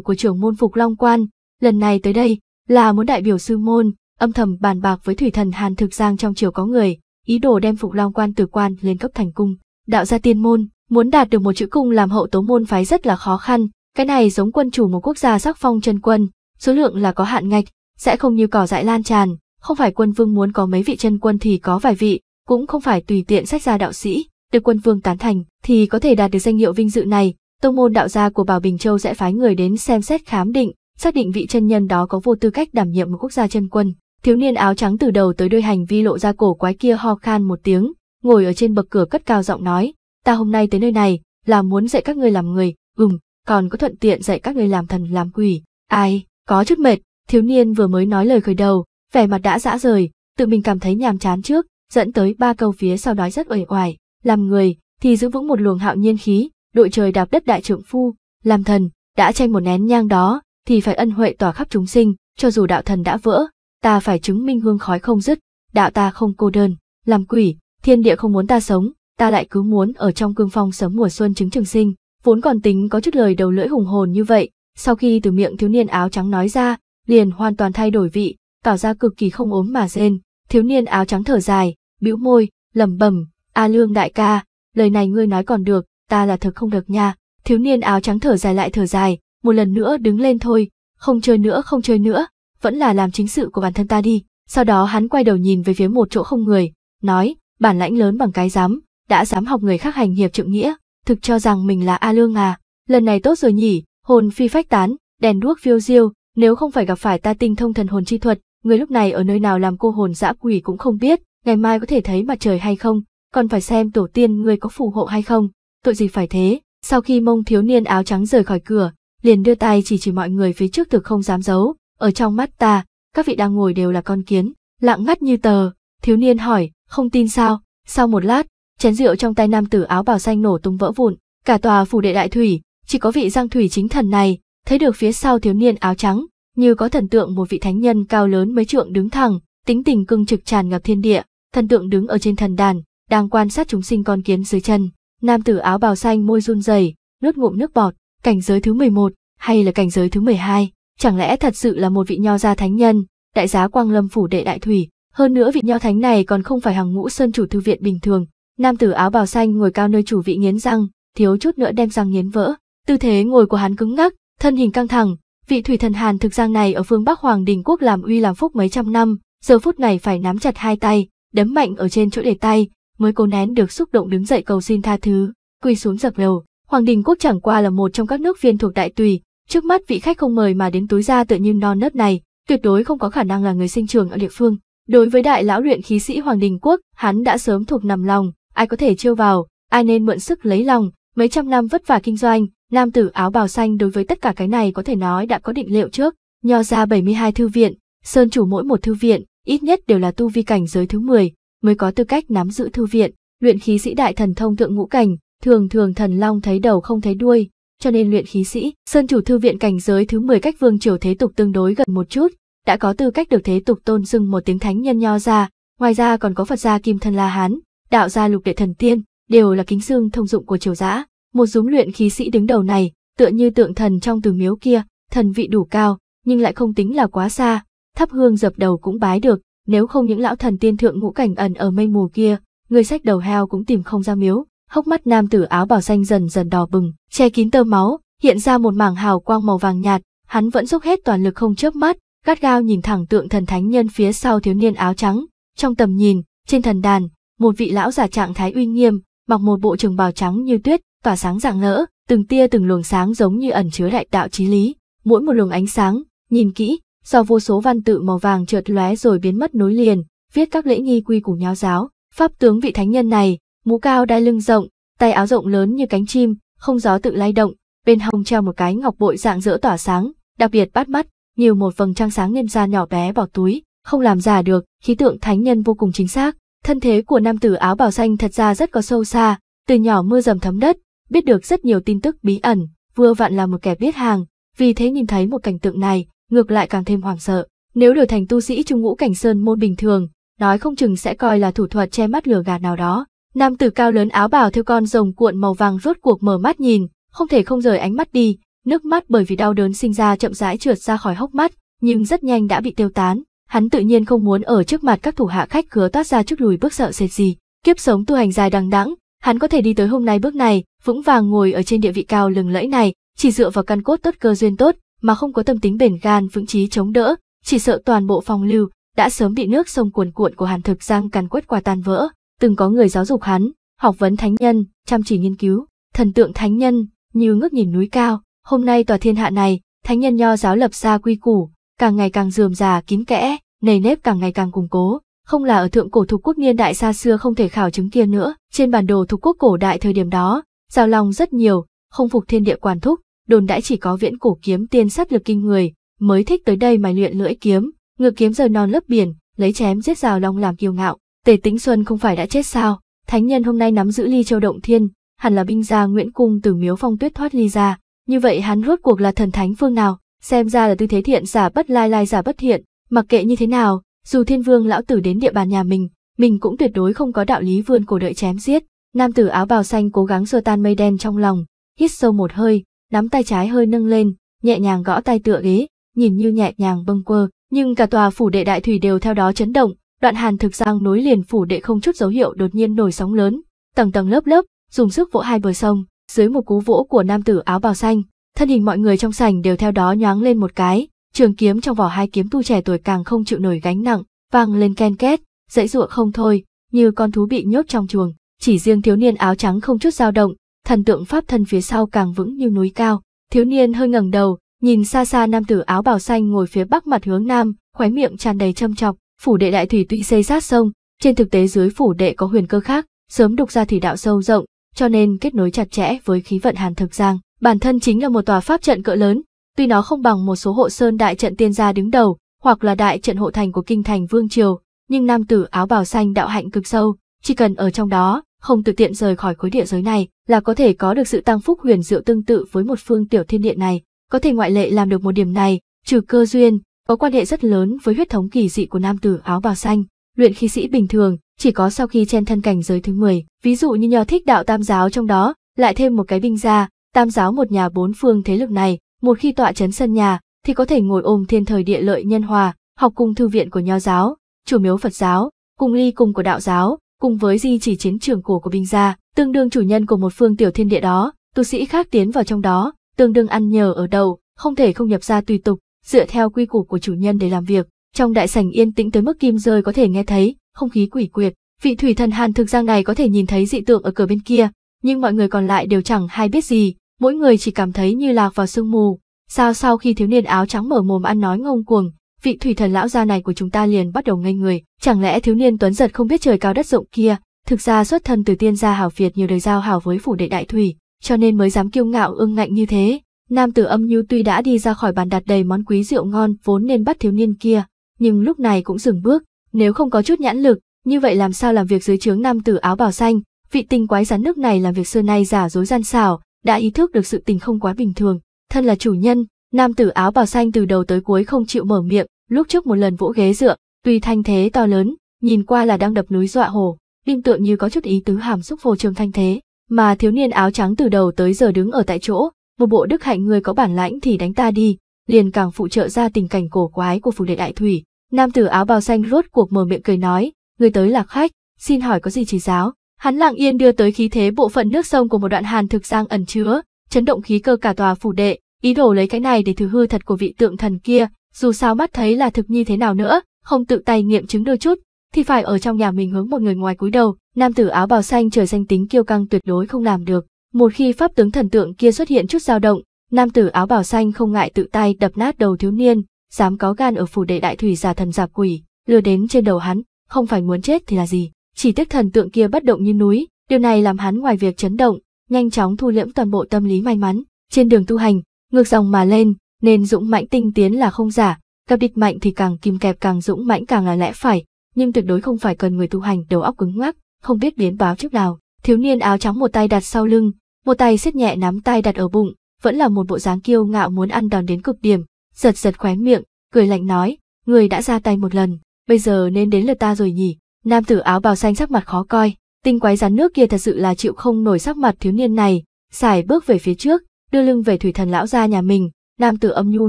của trưởng môn Phục Long Quan, lần này tới đây là muốn đại biểu sư môn, âm thầm bàn bạc với thủy thần Hàn Thực Giang trong chiều có người, ý đồ đem Phục Long Quan từ quan lên cấp thành cung, đạo gia tiên môn, muốn đạt được một chữ cung làm hậu tố môn phái rất là khó khăn, cái này giống quân chủ một quốc gia sắc phong chân quân, số lượng là có hạn ngạch, sẽ không như cỏ dại lan tràn, không phải quân vương muốn có mấy vị chân quân thì có vài vị, cũng không phải tùy tiện sách ra đạo sĩ, được quân vương tán thành thì có thể đạt được danh hiệu vinh dự này, tông môn đạo gia của Bảo Bình Châu sẽ phái người đến xem xét khám định, xác định vị chân nhân đó có vô tư cách đảm nhiệm một quốc gia chân quân. Thiếu niên áo trắng từ đầu tới đuôi hành vi lộ ra cổ quái kia ho khan một tiếng, ngồi ở trên bậc cửa cất cao giọng nói, ta hôm nay tới nơi này là muốn dạy các ngươi làm người, ừm, còn có thuận tiện dạy các ngươi làm thần làm quỷ. Ai, có chút mệt, thiếu niên vừa mới nói lời khởi đầu, vẻ mặt đã dã rời, tự mình cảm thấy nhàm chán trước, dẫn tới ba câu phía sau nói rất uể oải, làm người thì giữ vững một luồng hạo nhiên khí, đội trời đạp đất đại trượng phu, làm thần, đã tranh một nén nhang đó thì phải ân huệ tỏa khắp chúng sinh, cho dù đạo thần đã vỡ, ta phải chứng minh hương khói không dứt, đạo ta không cô đơn, làm quỷ, thiên địa không muốn ta sống, ta lại cứ muốn ở trong cương phong sớm mùa xuân chứng trường sinh, vốn còn tính có chút lời đầu lưỡi hùng hồn như vậy, sau khi từ miệng thiếu niên áo trắng nói ra, liền hoàn toàn thay đổi vị, tỏ ra cực kỳ không ốm mà rên. Thiếu niên áo trắng thở dài, bĩu môi, lẩm bẩm, "A Lương đại ca, lời này ngươi nói còn được, ta là thực không được nha." Thiếu niên áo trắng thở dài lại thở dài, một lần nữa đứng lên thôi, không chơi nữa không chơi nữa, vẫn là làm chính sự của bản thân ta đi. Sau đó hắn quay đầu nhìn về phía một chỗ không người, nói, bản lãnh lớn bằng cái dám, đã dám học người khác hành hiệp trượng nghĩa, thực cho rằng mình là A Lương à, lần này tốt rồi nhỉ, hồn phi phách tán, đèn đuốc phiêu diêu, nếu không phải gặp phải ta tinh thông thần hồn chi thuật, người lúc này ở nơi nào làm cô hồn dã quỷ cũng không biết, ngày mai có thể thấy mặt trời hay không, còn phải xem tổ tiên người có phù hộ hay không, tội gì phải thế. Sau khi mông thiếu niên áo trắng rời khỏi cửa, liền đưa tay chỉ chỉ mọi người phía trước thực không dám giấu, ở trong mắt ta, các vị đang ngồi đều là con kiến, lặng ngắt như tờ, thiếu niên hỏi, không tin sao, sau một lát, chén rượu trong tay nam tử áo bào xanh nổ tung vỡ vụn, cả tòa phủ đệ đại thủy, chỉ có vị Giang thủy chính thần này, thấy được phía sau thiếu niên áo trắng, như có thần tượng một vị thánh nhân cao lớn mấy trượng đứng thẳng, tính tình cương trực tràn ngập thiên địa, thần tượng đứng ở trên thần đàn, đang quan sát chúng sinh con kiến dưới chân. Nam tử áo bào xanh môi run rẩy, nuốt ngụm nước bọt, cảnh giới thứ 11 hay là cảnh giới thứ 12, chẳng lẽ thật sự là một vị nho gia thánh nhân, đại giá Quang Lâm phủ đệ đại thủy, hơn nữa vị nho thánh này còn không phải hàng ngũ sơn chủ thư viện bình thường, Nam tử áo bào xanh ngồi cao nơi chủ vị nghiến răng, thiếu chút nữa đem răng nghiến vỡ. Tư thế ngồi của hắn cứng ngắc, thân hình căng thẳng, vị thủy thần Hàn thực giang này ở phương Bắc Hoàng Đình Quốc làm uy làm phúc mấy trăm năm, giờ phút này phải nắm chặt hai tay, đấm mạnh ở trên chỗ để tay, mới cố nén được xúc động đứng dậy cầu xin tha thứ, quỳ xuống dập đầu. Hoàng Đình Quốc chẳng qua là một trong các nước viên thuộc Đại Tùy, trước mắt vị khách không mời mà đến túi ra tự nhiên non nớt này, tuyệt đối không có khả năng là người sinh trường ở địa phương. Đối với đại lão luyện khí sĩ Hoàng Đình Quốc, hắn đã sớm thuộc nằm lòng, ai có thể trêu vào, ai nên mượn sức lấy lòng, mấy trăm năm vất vả kinh doanh, nam tử áo bào xanh đối với tất cả cái này có thể nói đã có định liệu trước, nho ra 72 thư viện, sơn chủ mỗi một thư viện, ít nhất đều là tu vi cảnh giới thứ 10, mới có tư cách nắm giữ thư viện, luyện khí sĩ đại thần thông thượng ngũ cảnh, thường thường thần long thấy đầu không thấy đuôi, cho nên luyện khí sĩ, sơn chủ thư viện cảnh giới thứ 10 cách vương triều thế tục tương đối gần một chút, đã có tư cách được thế tục tôn xưng một tiếng thánh nhân nho ra, ngoài ra còn có Phật gia Kim Thân La Hán, đạo gia lục đệ thần tiên, đều là kính dương thông dụng của triều giã. Một dũng luyện khí sĩ đứng đầu này, tựa như tượng thần trong từ miếu kia, thần vị đủ cao, nhưng lại không tính là quá xa, thắp hương dập đầu cũng bái được, nếu không những lão thần tiên thượng ngũ cảnh ẩn ở mây mù kia, người sách đầu heo cũng tìm không ra miếu. Hốc mắt nam tử áo bảo xanh dần dần đỏ bừng, che kín tơ máu, hiện ra một mảng hào quang màu vàng nhạt, hắn vẫn dốc hết toàn lực không chớp mắt, gắt gao nhìn thẳng tượng thần thánh nhân phía sau thiếu niên áo trắng, trong tầm nhìn, trên thần đàn, một vị lão giả trạng thái uy nghiêm, mặc một bộ trường bào trắng như tuyết, tỏa sáng rạng rỡ, từng tia từng luồng sáng giống như ẩn chứa đại đạo chí lý, mỗi một luồng ánh sáng, nhìn kỹ, do vô số văn tự màu vàng chợt lóe rồi biến mất nối liền, viết các lễ nghi quy củ nháo giáo, pháp tướng vị thánh nhân này, mũ cao đai lưng rộng, tay áo rộng lớn như cánh chim, không gió tự lay động, bên hông treo một cái ngọc bội dạng dỡ tỏa sáng, đặc biệt bắt mắt, nhiều một vầng trăng sáng nghiêm ra nhỏ bé bỏ túi, không làm giả được, khí tượng thánh nhân vô cùng chính xác, Thân thế của nam tử áo bào xanh thật ra rất có sâu xa, từ nhỏ mưa dầm thấm đất, biết được rất nhiều tin tức bí ẩn, vừa vặn là một kẻ biết hàng, vì thế nhìn thấy một cảnh tượng này, ngược lại càng thêm hoảng sợ. Nếu đổi thành tu sĩ trung ngũ cảnh sơn môn bình thường, nói không chừng sẽ coi là thủ thuật che mắt lừa gạt nào đó. Nam tử cao lớn áo bào theo con rồng cuộn màu vàng rốt cuộc mở mắt nhìn, không thể không rời ánh mắt đi, nước mắt bởi vì đau đớn sinh ra chậm rãi trượt ra khỏi hốc mắt, nhưng rất nhanh đã bị tiêu tán hắn tự nhiên không muốn ở trước mặt các thủ hạ khách khứa toát ra chút lùi bước sợ sệt gì. Kiếp sống tu hành dài đằng đẵng, hắn có thể đi tới hôm nay bước này, vững vàng ngồi ở trên địa vị cao lừng lẫy này, chỉ dựa vào căn cốt tốt cơ duyên tốt, mà không có tâm tính bền gan vững chí chống đỡ, chỉ sợ toàn bộ phòng lưu đã sớm bị nước sông cuồn cuộn của Hàn Thực Giang càn quét qua tan vỡ. Từng có người giáo dục hắn, học vấn thánh nhân, chăm chỉ nghiên cứu, thần tượng thánh nhân, như ngước nhìn núi cao, hôm nay tòa thiên hạ này, thánh nhân nho giáo lập ra quy củ, càng ngày càng dườm già kín kẽ, nề nếp càng ngày càng củng cố, không là ở thượng cổ thuộc quốc niên đại xa xưa không thể khảo chứng kia nữa. Trên bản đồ thuộc quốc cổ đại thời điểm đó, giao long rất nhiều, không phục thiên địa quản thúc, đồn đãi chỉ có viễn cổ kiếm tiên sát lực kinh người, mới thích tới đây mà luyện lưỡi kiếm, ngược kiếm rời non lớp biển, lấy chém giết giao long làm kiêu ngạo. Tề Tĩnh Xuân không phải đã chết sao? Thánh nhân hôm nay nắm giữ Ly Châu Động Thiên, hẳn là binh gia Nguyễn Cung từ Miếu Phong Tuyết thoát ly ra, như vậy hắn rốt cuộc là thần thánh phương nào? xem ra là tư thế thiện giả bất lai lai giả bất thiện, mặc kệ như thế nào, dù thiên vương lão tử đến địa bàn nhà mình, mình cũng tuyệt đối không có đạo lý vươn cổ đợi chém giết. Nam tử áo bào xanh cố gắng xua tan mây đen trong lòng, hít sâu một hơi, nắm tay trái hơi nâng lên, nhẹ nhàng gõ tay tựa ghế, nhìn như nhẹ nhàng bâng quơ, nhưng cả tòa phủ đệ đại thủy đều theo đó chấn động, đoạn hàn thực giang nối liền phủ đệ không chút dấu hiệu đột nhiên nổi sóng lớn, tầng tầng lớp lớp, dùng sức vỗ hai bờ sông, dưới một cú vỗ của nam tử áo bào xanh, thân hình mọi người trong sảnh đều theo đó nhoáng lên một cái, trường kiếm trong vỏ hai kiếm tu trẻ tuổi càng không chịu nổi gánh nặng, vang lên ken két, dãy ruộng không thôi, như con thú bị nhốt trong chuồng, chỉ riêng thiếu niên áo trắng không chút dao động, thần tượng pháp thân phía sau càng vững như núi cao, thiếu niên hơi ngẩng đầu, nhìn xa xa nam tử áo bào xanh ngồi phía bắc mặt hướng nam, khóe miệng tràn đầy châm chọc, phủ đệ đại thủy tụy xây sát sông, trên thực tế dưới phủ đệ có huyền cơ khác, sớm đục ra thủy đạo sâu rộng, cho nên kết nối chặt chẽ với khí vận hàn thực giang bản thân chính là một tòa pháp trận cỡ lớn, tuy nó không bằng một số hộ sơn đại trận tiên gia đứng đầu, hoặc là đại trận hộ thành của kinh thành vương triều, nhưng nam tử áo bào xanh đạo hạnh cực sâu, chỉ cần ở trong đó, không tự tiện rời khỏi khối địa giới này, là có thể có được sự tăng phúc huyền diệu tương tự với một phương tiểu thiên địa này, có thể ngoại lệ làm được một điểm này, trừ cơ duyên, có quan hệ rất lớn với huyết thống kỳ dị của nam tử áo bào xanh, luyện khí sĩ bình thường, chỉ có sau khi chen thân cảnh giới thứ 10, ví dụ như nho thích đạo tam giáo trong đó, lại thêm một cái binh gia, Tam giáo một nhà bốn phương thế lực này, một khi tọa chấn sân nhà, thì có thể ngồi ôm thiên thời địa lợi nhân hòa, học cùng thư viện của nho giáo, chủ miếu Phật giáo, cùng ly cùng của đạo giáo, cùng với di chỉ chiến trường cổ của binh gia, tương đương chủ nhân của một phương tiểu thiên địa đó, tu sĩ khác tiến vào trong đó, tương đương ăn nhờ ở đầu, không thể không nhập ra tùy tục, dựa theo quy củ của chủ nhân để làm việc. Trong đại sảnh yên tĩnh tới mức kim rơi có thể nghe thấy, không khí quỷ quyệt, vị thủy thần Hàn thực ra ngày có thể nhìn thấy dị tượng ở cửa bên kia, nhưng mọi người còn lại đều chẳng hay biết gì, mỗi người chỉ cảm thấy như lạc vào sương mù. Sao sau khi thiếu niên áo trắng mở mồm ăn nói ngông cuồng, vị thủy thần lão gia này của chúng ta liền bắt đầu ngây người, chẳng lẽ thiếu niên tuấn giật không biết trời cao đất rộng kia, thực ra xuất thân từ tiên gia hảo Việt nhiều đời giao hảo với phủ đệ đại thủy, cho nên mới dám kiêu ngạo ương ngạnh như thế. Nam tử âm nhu tuy đã đi ra khỏi bàn đặt đầy món quý rượu ngon vốn nên bắt thiếu niên kia, nhưng lúc này cũng dừng bước, nếu không có chút nhãn lực, như vậy làm sao làm việc dưới trướng nam tử áo bào xanh, vị tinh quái rắn nước này làm việc xưa nay giả dối gian xảo, đã ý thức được sự tình không quá bình thường. Thân là chủ nhân, nam tử áo bào xanh từ đầu tới cuối không chịu mở miệng, lúc trước một lần vỗ ghế dựa, tuy thanh thế to lớn, nhìn qua là đang đập núi dọa hồ, nhưng tượng như có chút ý tứ hàm xúc vô trường thanh thế, mà thiếu niên áo trắng từ đầu tới giờ đứng ở tại chỗ, một bộ đức hạnh người có bản lãnh thì đánh ta đi, liền càng phụ trợ ra tình cảnh cổ quái của phủ đệ đại thủy. Nam tử áo bào xanh rốt cuộc mở miệng cười nói, người tới là khách, xin hỏi có gì chỉ giáo, Hắn lặng yên đưa tới khí thế bộ phận nước sông của một đoạn hàn thực giang ẩn chứa, chấn động khí cơ cả tòa phủ đệ, ý đồ lấy cái này để thử hư thật của vị tượng thần kia, dù sao mắt thấy là thực như thế nào nữa, không tự tay nghiệm chứng đôi chút, thì phải ở trong nhà mình hướng một người ngoài cúi đầu, nam tử áo bào xanh trời danh tính kiêu căng tuyệt đối không làm được. Một khi pháp tướng thần tượng kia xuất hiện chút dao động, nam tử áo bào xanh không ngại tự tay đập nát đầu thiếu niên, dám có gan ở phủ đệ đại thủy giả thần giả quỷ, lừa đến trên đầu hắn, không phải muốn chết thì là gì. Chỉ tiếc thần tượng kia bất động như núi, điều này làm hắn ngoài việc chấn động, nhanh chóng thu liễm toàn bộ tâm lý may mắn. Trên đường tu hành, ngược dòng mà lên, nên dũng mãnh tinh tiến là không giả, gặp địch mạnh thì càng kìm kẹp càng dũng mãnh càng là lẽ phải, nhưng tuyệt đối không phải cần người tu hành đầu óc cứng ngắc, không biết biến báo trước nào. Thiếu niên áo trắng một tay đặt sau lưng, một tay xếp nhẹ nắm tay đặt ở bụng, vẫn là một bộ dáng kiêu ngạo muốn ăn đòn đến cực điểm, giật giật khóe miệng, cười lạnh nói, người đã ra tay một lần, bây giờ nên đến lượt ta rồi nhỉ, Nam tử áo bào xanh sắc mặt khó coi, tinh quái rắn nước kia thật sự là chịu không nổi sắc mặt thiếu niên này, xài bước về phía trước, đưa lưng về thủy thần lão gia nhà mình, nam tử âm nhu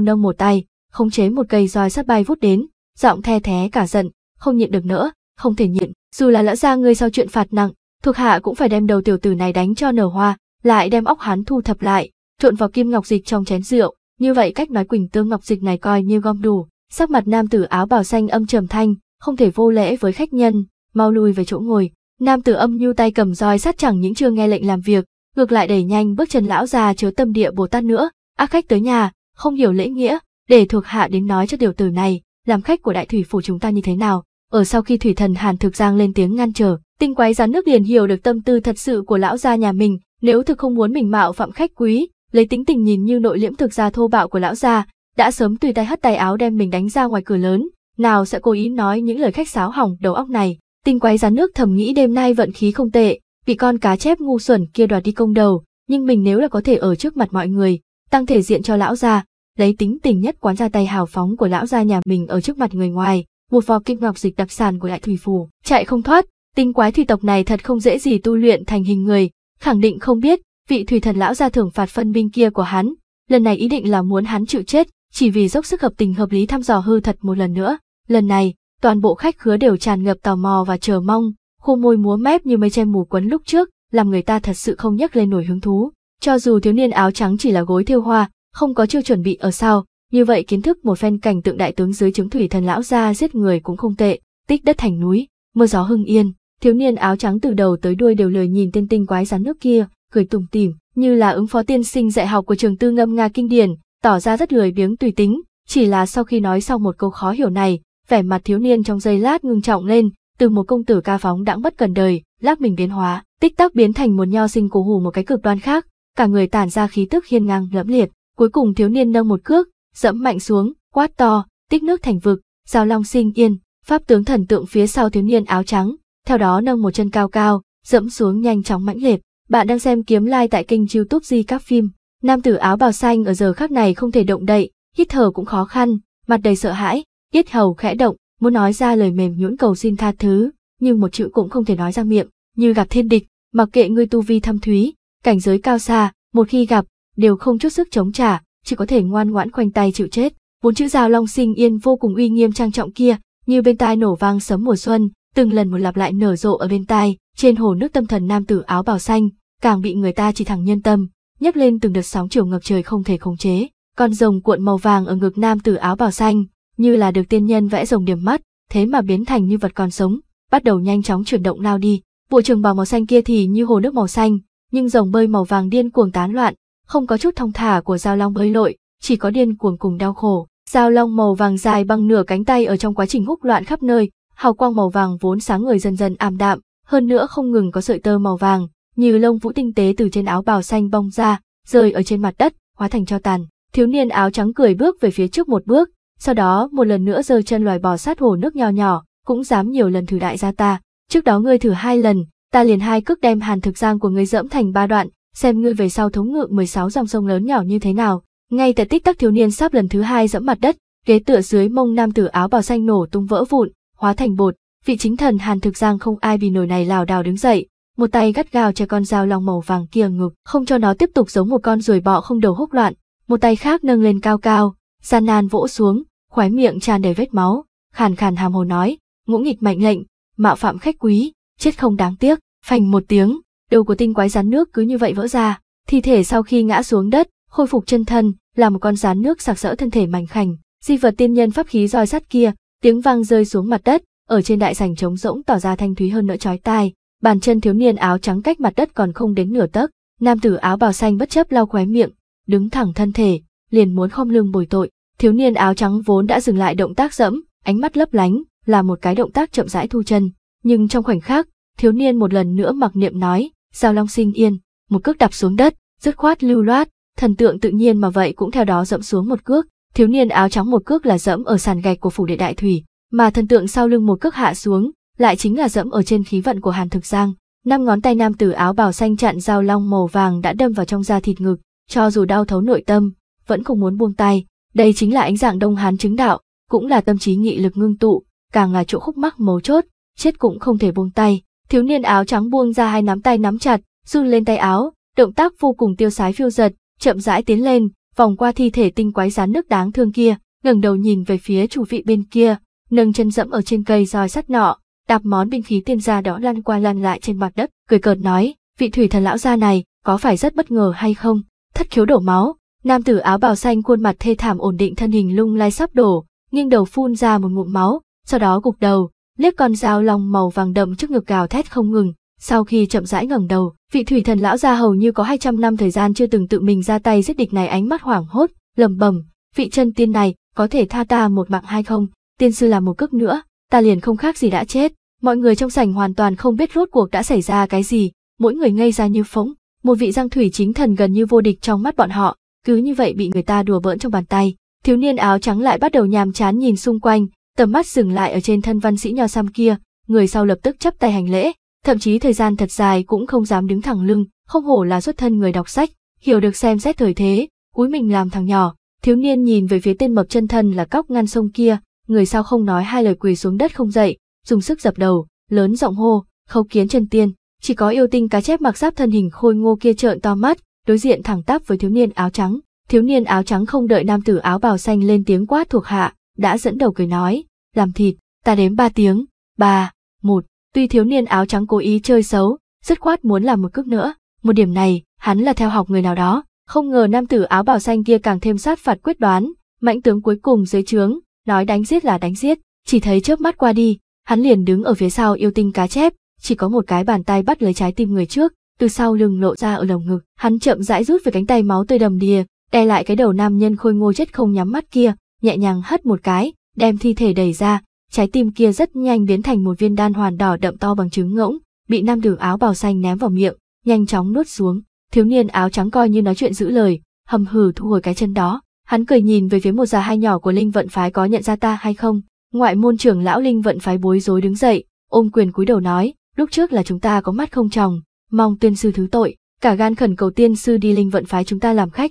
nâng một tay, khống chế một cây roi sắt bay vút đến, giọng the thé cả giận, không nhịn được nữa, không thể nhịn, dù là lão ra ngươi sau chuyện phạt nặng, thuộc hạ cũng phải đem đầu tiểu tử này đánh cho nở hoa, lại đem óc hắn thu thập lại, trộn vào kim ngọc dịch trong chén rượu, như vậy cách nói Quỳnh Tương ngọc dịch này coi như gom đủ, sắc mặt nam tử áo bào xanh âm trầm thanh, không thể vô lễ với khách nhân, mau lui về chỗ ngồi. Nam tử âm nhu tay cầm roi sắt chẳng những chưa nghe lệnh làm việc, ngược lại đẩy nhanh bước chân lão già chứa tâm địa Bồ Tát nữa, ác khách tới nhà, không hiểu lễ nghĩa, để thuộc hạ đến nói cho điều tử này, làm khách của đại thủy phủ chúng ta như thế nào. Ở sau khi thủy thần Hàn Thực Giang lên tiếng ngăn trở, tinh quái rắn nước liền hiểu được tâm tư thật sự của lão gia nhà mình, nếu thực không muốn mình mạo phạm khách quý, lấy tính tình nhìn như nội liễm thực ra thô bạo của lão gia, đã sớm tùy tay hất tay áo đem mình đánh ra ngoài cửa lớn, nào sẽ cố ý nói những lời khách sáo hỏng đầu óc này. Tinh quái rán nước thầm nghĩ đêm nay vận khí không tệ, bị con cá chép ngu xuẩn kia đoạt đi công đầu, nhưng mình nếu là có thể ở trước mặt mọi người, tăng thể diện cho lão gia, lấy tính tình nhất quán ra tay hào phóng của lão gia nhà mình ở trước mặt người ngoài, một vò kinh ngọc dịch đặc sản của đại thủy phủ, chạy không thoát, tinh quái thủy tộc này thật không dễ gì tu luyện thành hình người, khẳng định không biết, vị thủy thần lão gia thưởng phạt phân binh kia của hắn, lần này ý định là muốn hắn chịu chết, chỉ vì dốc sức hợp tình hợp lý thăm dò hư thật một lần nữa. Lần này, toàn bộ khách khứa đều tràn ngập tò mò và chờ mong, khu môi múa mép như mây che mù quấn lúc trước, làm người ta thật sự không nhắc lên nổi hứng thú. Cho dù thiếu niên áo trắng chỉ là gối thiêu hoa, không có chiêu chuẩn bị ở sau, như vậy kiến thức một phen cảnh tượng đại tướng dưới chứng thủy thần lão ra giết người cũng không tệ, tích đất thành núi, mưa gió hưng yên, thiếu niên áo trắng từ đầu tới đuôi đều lười nhìn tên tinh quái rắn nước kia, cười tùng tìm như là ứng phó tiên sinh dạy học của trường tư ngâm nga kinh điển, tỏ ra rất lười biếng tùy tính, chỉ là sau khi nói xong một câu khó hiểu này, vẻ mặt thiếu niên trong giây lát ngưng trọng lên, từ một công tử ca phóng đãng bất cần đời, lát mình biến hóa, tích tắc biến thành một nho sinh cố hủ một cái cực đoan khác, cả người tản ra khí tức hiên ngang lẫm liệt, cuối cùng thiếu niên nâng một cước, dẫm mạnh xuống, quát to, tích nước thành vực, giao long sinh yên, pháp tướng thần tượng phía sau thiếu niên áo trắng, theo đó nâng một chân cao cao, dẫm xuống nhanh chóng mãnh liệt. Bạn đang xem kiếm lai like tại kênh YouTube Di các phim. Nam tử áo bào xanh ở giờ khắc này không thể động đậy, hít thở cũng khó khăn, mặt đầy sợ hãi, Yết hầu khẽ động, muốn nói ra lời mềm nhũn cầu xin tha thứ, nhưng một chữ cũng không thể nói ra miệng, như gặp thiên địch, mặc kệ ngươi tu vi thâm thúy, cảnh giới cao xa, một khi gặp, đều không chút sức chống trả, chỉ có thể ngoan ngoãn khoanh tay chịu chết. Bốn chữ giao long sinh yên vô cùng uy nghiêm trang trọng kia, như bên tai nổ vang sấm mùa xuân, từng lần một lặp lại nở rộ ở bên tai, trên hồ nước tâm thần nam tử áo bào xanh, càng bị người ta chỉ thẳng nhân tâm, nhấc lên từng đợt sóng chiều ngập trời không thể khống chế. Con rồng cuộn màu vàng ở ngực nam tử áo bào xanh, như là được tiên nhân vẽ rồng điểm mắt, thế mà biến thành như vật còn sống, bắt đầu nhanh chóng chuyển động lao đi. Bộ trường bào màu xanh kia thì như hồ nước màu xanh, nhưng rồng bơi màu vàng điên cuồng tán loạn, không có chút thông thả của giao long bơi lội, chỉ có điên cuồng cùng đau khổ. Giao long màu vàng dài bằng nửa cánh tay ở trong quá trình hút loạn khắp nơi, hào quang màu vàng vốn sáng người dần dần ảm đạm, hơn nữa không ngừng có sợi tơ màu vàng, như lông vũ tinh tế từ trên áo bào xanh bong ra, rơi ở trên mặt đất, hóa thành cho tàn. Thiếu niên áo trắng cười bước về phía trước một bước, sau đó một lần nữa giơ chân loài bò sát hồ nước nho nhỏ, cũng dám nhiều lần thử đại gia ta. Trước đó ngươi thử hai lần, ta liền hai cước đem hàn thực giang của ngươi dẫm thành ba đoạn, xem ngươi về sau thống ngự 16 dòng sông lớn nhỏ như thế nào. Ngay tại tích tắc thiếu niên sắp lần thứ hai dẫm mặt đất, ghế tựa dưới mông nam tử áo bào xanh nổ tung vỡ vụn, hóa thành bột. Vị chính thần hàn thực giang không ai vì nổi này lảo đảo đứng dậy, một tay gắt gao cho con dao lòng màu vàng kia ngực, không cho nó tiếp tục giống một con ruồi bọ không đầu húc loạn, một tay khác nâng lên cao cao, gian nan vỗ xuống, khóe miệng tràn đầy vết máu, khàn khàn hàm hồ nói, ngũ nghịch mạnh lệnh, mạo phạm khách quý, chết không đáng tiếc, phành một tiếng, đầu của tinh quái rắn nước cứ như vậy vỡ ra, thi thể sau khi ngã xuống đất, khôi phục chân thân, là một con rắn nước sạc sỡ thân thể mảnh khảnh, di vật tiên nhân pháp khí roi sắt kia, tiếng vang rơi xuống mặt đất, ở trên đại sảnh trống rỗng tỏ ra thanh thúy hơn nữa chói tai, bàn chân thiếu niên áo trắng cách mặt đất còn không đến nửa tấc, nam tử áo bào xanh bất chấp lau khóe miệng, đứng thẳng thân thể, liền muốn khom lưng bồi tội. Thiếu niên áo trắng vốn đã dừng lại động tác dẫm, ánh mắt lấp lánh, là một cái động tác chậm rãi thu chân. Nhưng trong khoảnh khắc, thiếu niên một lần nữa mặc niệm nói, giao long sinh yên, một cước đạp xuống đất, dứt khoát lưu loát, thần tượng tự nhiên mà vậy cũng theo đó dẫm xuống một cước. Thiếu niên áo trắng một cước là dẫm ở sàn gạch của phủ đệ đại thủy, mà thần tượng sau lưng một cước hạ xuống, lại chính là dẫm ở trên khí vận của Hàn Thực Giang. Năm ngón tay nam tử áo bào xanh chặn dao long màu vàng đã đâm vào trong da thịt ngực, cho dù đau thấu nội tâm, vẫn không muốn buông tay, đây chính là ánh dạng Đông Hán chứng đạo, cũng là tâm trí nghị lực ngưng tụ, càng là chỗ khúc mắc mấu chốt, chết cũng không thể buông tay. Thiếu niên áo trắng buông ra hai nắm tay nắm chặt, run lên tay áo, động tác vô cùng tiêu sái phiêu giật, chậm rãi tiến lên, vòng qua thi thể tinh quái rán nước đáng thương kia, ngẩng đầu nhìn về phía chủ vị bên kia, nâng chân dẫm ở trên cây roi sắt nọ, đạp món binh khí tiên gia đó lăn qua lăn lại trên mặt đất, cười cợt nói, vị thủy thần lão gia này, có phải rất bất ngờ hay không? Thất khiếu đổ máu, Nam tử áo bào xanh khuôn mặt thê thảm ổn định thân hình lung lay sắp đổ, nghiêng đầu phun ra một ngụm máu, sau đó gục đầu, liếc con dao long màu vàng đậm trước ngực gào thét không ngừng. Sau khi chậm rãi ngẩng đầu, vị thủy thần lão gia hầu như có 200 năm thời gian chưa từng tự mình ra tay giết địch này ánh mắt hoảng hốt, lầm bầm, vị chân tiên này có thể tha ta một mạng hay không, tiên sư làm một cước nữa, ta liền không khác gì đã chết. Mọi người trong sảnh hoàn toàn không biết rốt cuộc đã xảy ra cái gì, mỗi người ngây ra như phóng, một vị giang thủy chính thần gần như vô địch trong mắt bọn họ, cứ như vậy bị người ta đùa bỡn trong bàn tay. Thiếu niên áo trắng lại bắt đầu nhàm chán nhìn xung quanh, tầm mắt dừng lại ở trên thân văn sĩ nho sam kia, người sau lập tức chắp tay hành lễ, thậm chí thời gian thật dài cũng không dám đứng thẳng lưng, không hổ là xuất thân người đọc sách, hiểu được xem xét thời thế, cúi mình làm thằng nhỏ, thiếu niên nhìn về phía tên mập chân thân là cóc ngăn sông kia, người sau không nói hai lời quỳ xuống đất không dậy, dùng sức dập đầu, lớn giọng hô, khâu kiến chân tiên, chỉ có yêu tinh cá chép mặc giáp thân hình khôi ngô kia trợn to mắt, đối diện thẳng tắp với thiếu niên áo trắng. Thiếu niên áo trắng không đợi nam tử áo bào xanh lên tiếng quát thuộc hạ, đã dẫn đầu cười nói, làm thịt, ta đếm ba tiếng, ba, một. Tuy thiếu niên áo trắng cố ý chơi xấu, rất khoát muốn làm một cước nữa, một điểm này, hắn là theo học người nào đó, không ngờ nam tử áo bào xanh kia càng thêm sát phạt quyết đoán, mạnh tướng cuối cùng dưới trướng, nói đánh giết là đánh giết, chỉ thấy chớp mắt qua đi, hắn liền đứng ở phía sau yêu tinh cá chép, chỉ có một cái bàn tay bắt lấy trái tim người trước, từ sau lưng lộ ra ở lồng ngực, hắn chậm rãi rút về cánh tay máu tươi đầm đìa, đè lại cái đầu nam nhân khôi ngô chết không nhắm mắt kia, nhẹ nhàng hất một cái, đem thi thể đẩy ra, trái tim kia rất nhanh biến thành một viên đan hoàn đỏ đậm to bằng trứng ngỗng, bị nam đường áo bào xanh ném vào miệng, nhanh chóng nuốt xuống. Thiếu niên áo trắng coi như nói chuyện giữ lời, hầm hừ thu hồi cái chân đó, hắn cười nhìn về phía một già hai nhỏ của Linh Vận phái có nhận ra ta hay không. Ngoại môn trưởng lão Linh Vận phái bối rối đứng dậy, ôm quyền cúi đầu nói, lúc trước là chúng ta có mắt không tròng, mong tiên sư thứ tội, cả gan khẩn cầu tiên sư đi linh vận phái chúng ta làm khách.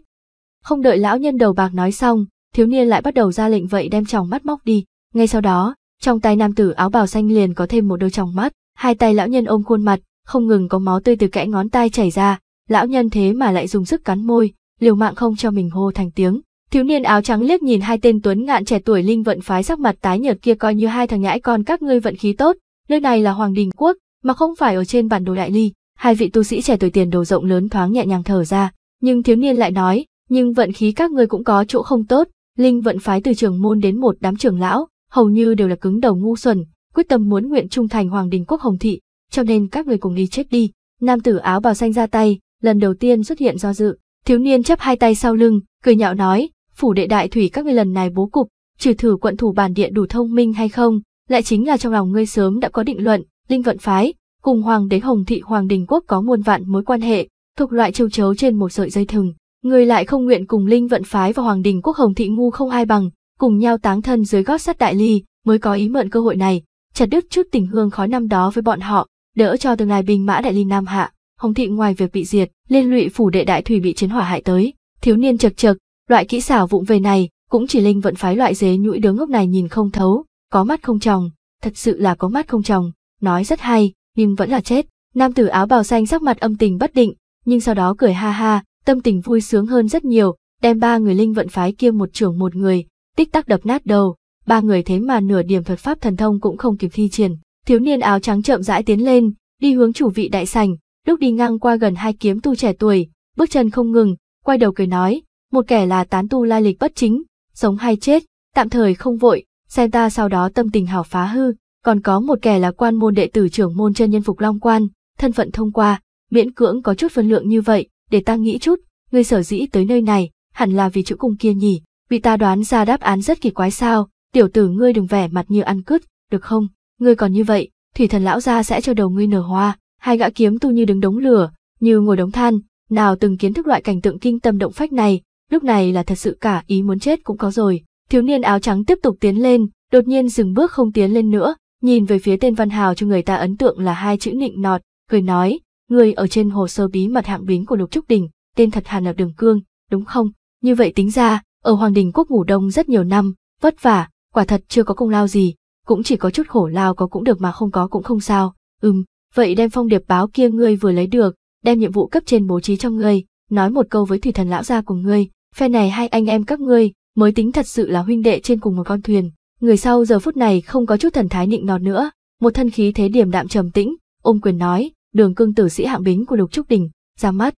Không đợi lão nhân đầu bạc nói xong, thiếu niên lại bắt đầu ra lệnh vậy đem tròng mắt móc đi, ngay sau đó, trong tay nam tử áo bào xanh liền có thêm một đôi tròng mắt, hai tay lão nhân ôm khuôn mặt, không ngừng có máu tươi từ kẽ ngón tay chảy ra, lão nhân thế mà lại dùng sức cắn môi, liều mạng không cho mình hô thành tiếng. Thiếu niên áo trắng liếc nhìn hai tên tuấn ngạn trẻ tuổi linh vận phái sắc mặt tái nhợt kia coi như hai thằng nhãi con các ngươi vận khí tốt, nơi này là Hoàng Đình Quốc, mà không phải ở trên bản đồ Đại Ly, Hai vị tu sĩ trẻ tuổi tiền đồ rộng lớn thoáng nhẹ nhàng thở ra, nhưng thiếu niên lại nói, nhưng vận khí các ngươi cũng có chỗ không tốt, linh vận phái từ trường môn đến một đám trưởng lão, hầu như đều là cứng đầu ngu xuẩn, quyết tâm muốn nguyện trung thành hoàng đình quốc hồng thị, cho nên các người cùng đi chết đi. Nam tử áo bào xanh ra tay, lần đầu tiên xuất hiện do dự, thiếu niên chấp hai tay sau lưng, cười nhạo nói, phủ đệ đại thủy các ngươi lần này bố cục, trừ thử quận thủ bản địa đủ thông minh hay không, lại chính là trong lòng ngươi sớm đã có định luận, linh vận phái, cùng hoàng đế Hồng Thị Hoàng Đình Quốc có muôn vạn mối quan hệ, thuộc loại châu chấu trên một sợi dây thừng. Người lại không nguyện cùng Linh Vận Phái và Hoàng Đình Quốc Hồng Thị Ngu không ai bằng, cùng nhau táng thân dưới gót sắt đại ly, mới có ý mượn cơ hội này, chặt đứt chút tình hương khó năm đó với bọn họ, đỡ cho tương ngày bình mã đại ly Nam Hạ. Hồng Thị ngoài việc bị diệt, liên lụy phủ đệ đại thủy bị chiến hỏa hại tới, thiếu niên chật chật, loại kỹ xảo vụng về này, cũng chỉ Linh Vận Phái loại dế nhũi đứa ngốc này nhìn không thấu, có mắt không tròng, thật sự là có mắt không tròng, nói rất hay, nhưng vẫn là chết. Nam tử áo bào xanh sắc mặt âm tình bất định, nhưng sau đó cười ha ha, tâm tình vui sướng hơn rất nhiều, đem ba người linh vận phái kia một trưởng một người, tích tắc đập nát đầu, ba người thế mà nửa điểm thuật pháp thần thông cũng không kịp thi triển. Thiếu niên áo trắng chậm rãi tiến lên, đi hướng chủ vị đại sảnh, lúc đi ngang qua gần hai kiếm tu trẻ tuổi, bước chân không ngừng, quay đầu cười nói, một kẻ là tán tu lai lịch bất chính, sống hay chết, tạm thời không vội, xem ta sau đó tâm tình hảo phá hư, còn có một kẻ là quan môn đệ tử trưởng môn chân nhân phục long quan, thân phận thông qua, miễn cưỡng có chút phân lượng như vậy, để ta nghĩ chút, ngươi sở dĩ tới nơi này, hẳn là vì chữ cung kia nhỉ, vì ta đoán ra đáp án rất kỳ quái sao, tiểu tử ngươi đừng vẻ mặt như ăn cứt, được không, ngươi còn như vậy, thủy thần lão gia sẽ cho đầu ngươi nở hoa, hai gã kiếm tu như đứng đống lửa, như ngồi đống than, nào từng kiến thức loại cảnh tượng kinh tâm động phách này, lúc này là thật sự cả ý muốn chết cũng có rồi. Thiếu niên áo trắng tiếp tục tiến lên, đột nhiên dừng bước không tiến lên nữa, Nhìn về phía tên Văn Hào cho người ta ấn tượng là hai chữ nịnh nọt, cười nói, người ở trên hồ sơ bí mật hạng bính của Lục Trúc Đình, tên thật hẳn là Đường Cương, đúng không? Như vậy tính ra, ở Hoàng Đình Quốc ngủ đông rất nhiều năm, vất vả, quả thật chưa có công lao gì, cũng chỉ có chút khổ lao có cũng được mà không có cũng không sao, ừm, vậy đem phong điệp báo kia ngươi vừa lấy được, đem nhiệm vụ cấp trên bố trí cho ngươi, nói một câu với thủy thần lão gia của ngươi, phe này hai anh em các ngươi, mới tính thật sự là huynh đệ trên cùng một con thuyền, người sau giờ phút này không có chút thần thái nịnh nọt nữa, một thân khí thế điềm đạm trầm tĩnh, ôm quyền nói, đường cương tử sĩ hạng bính của Lục Trúc Đình, ra mắt.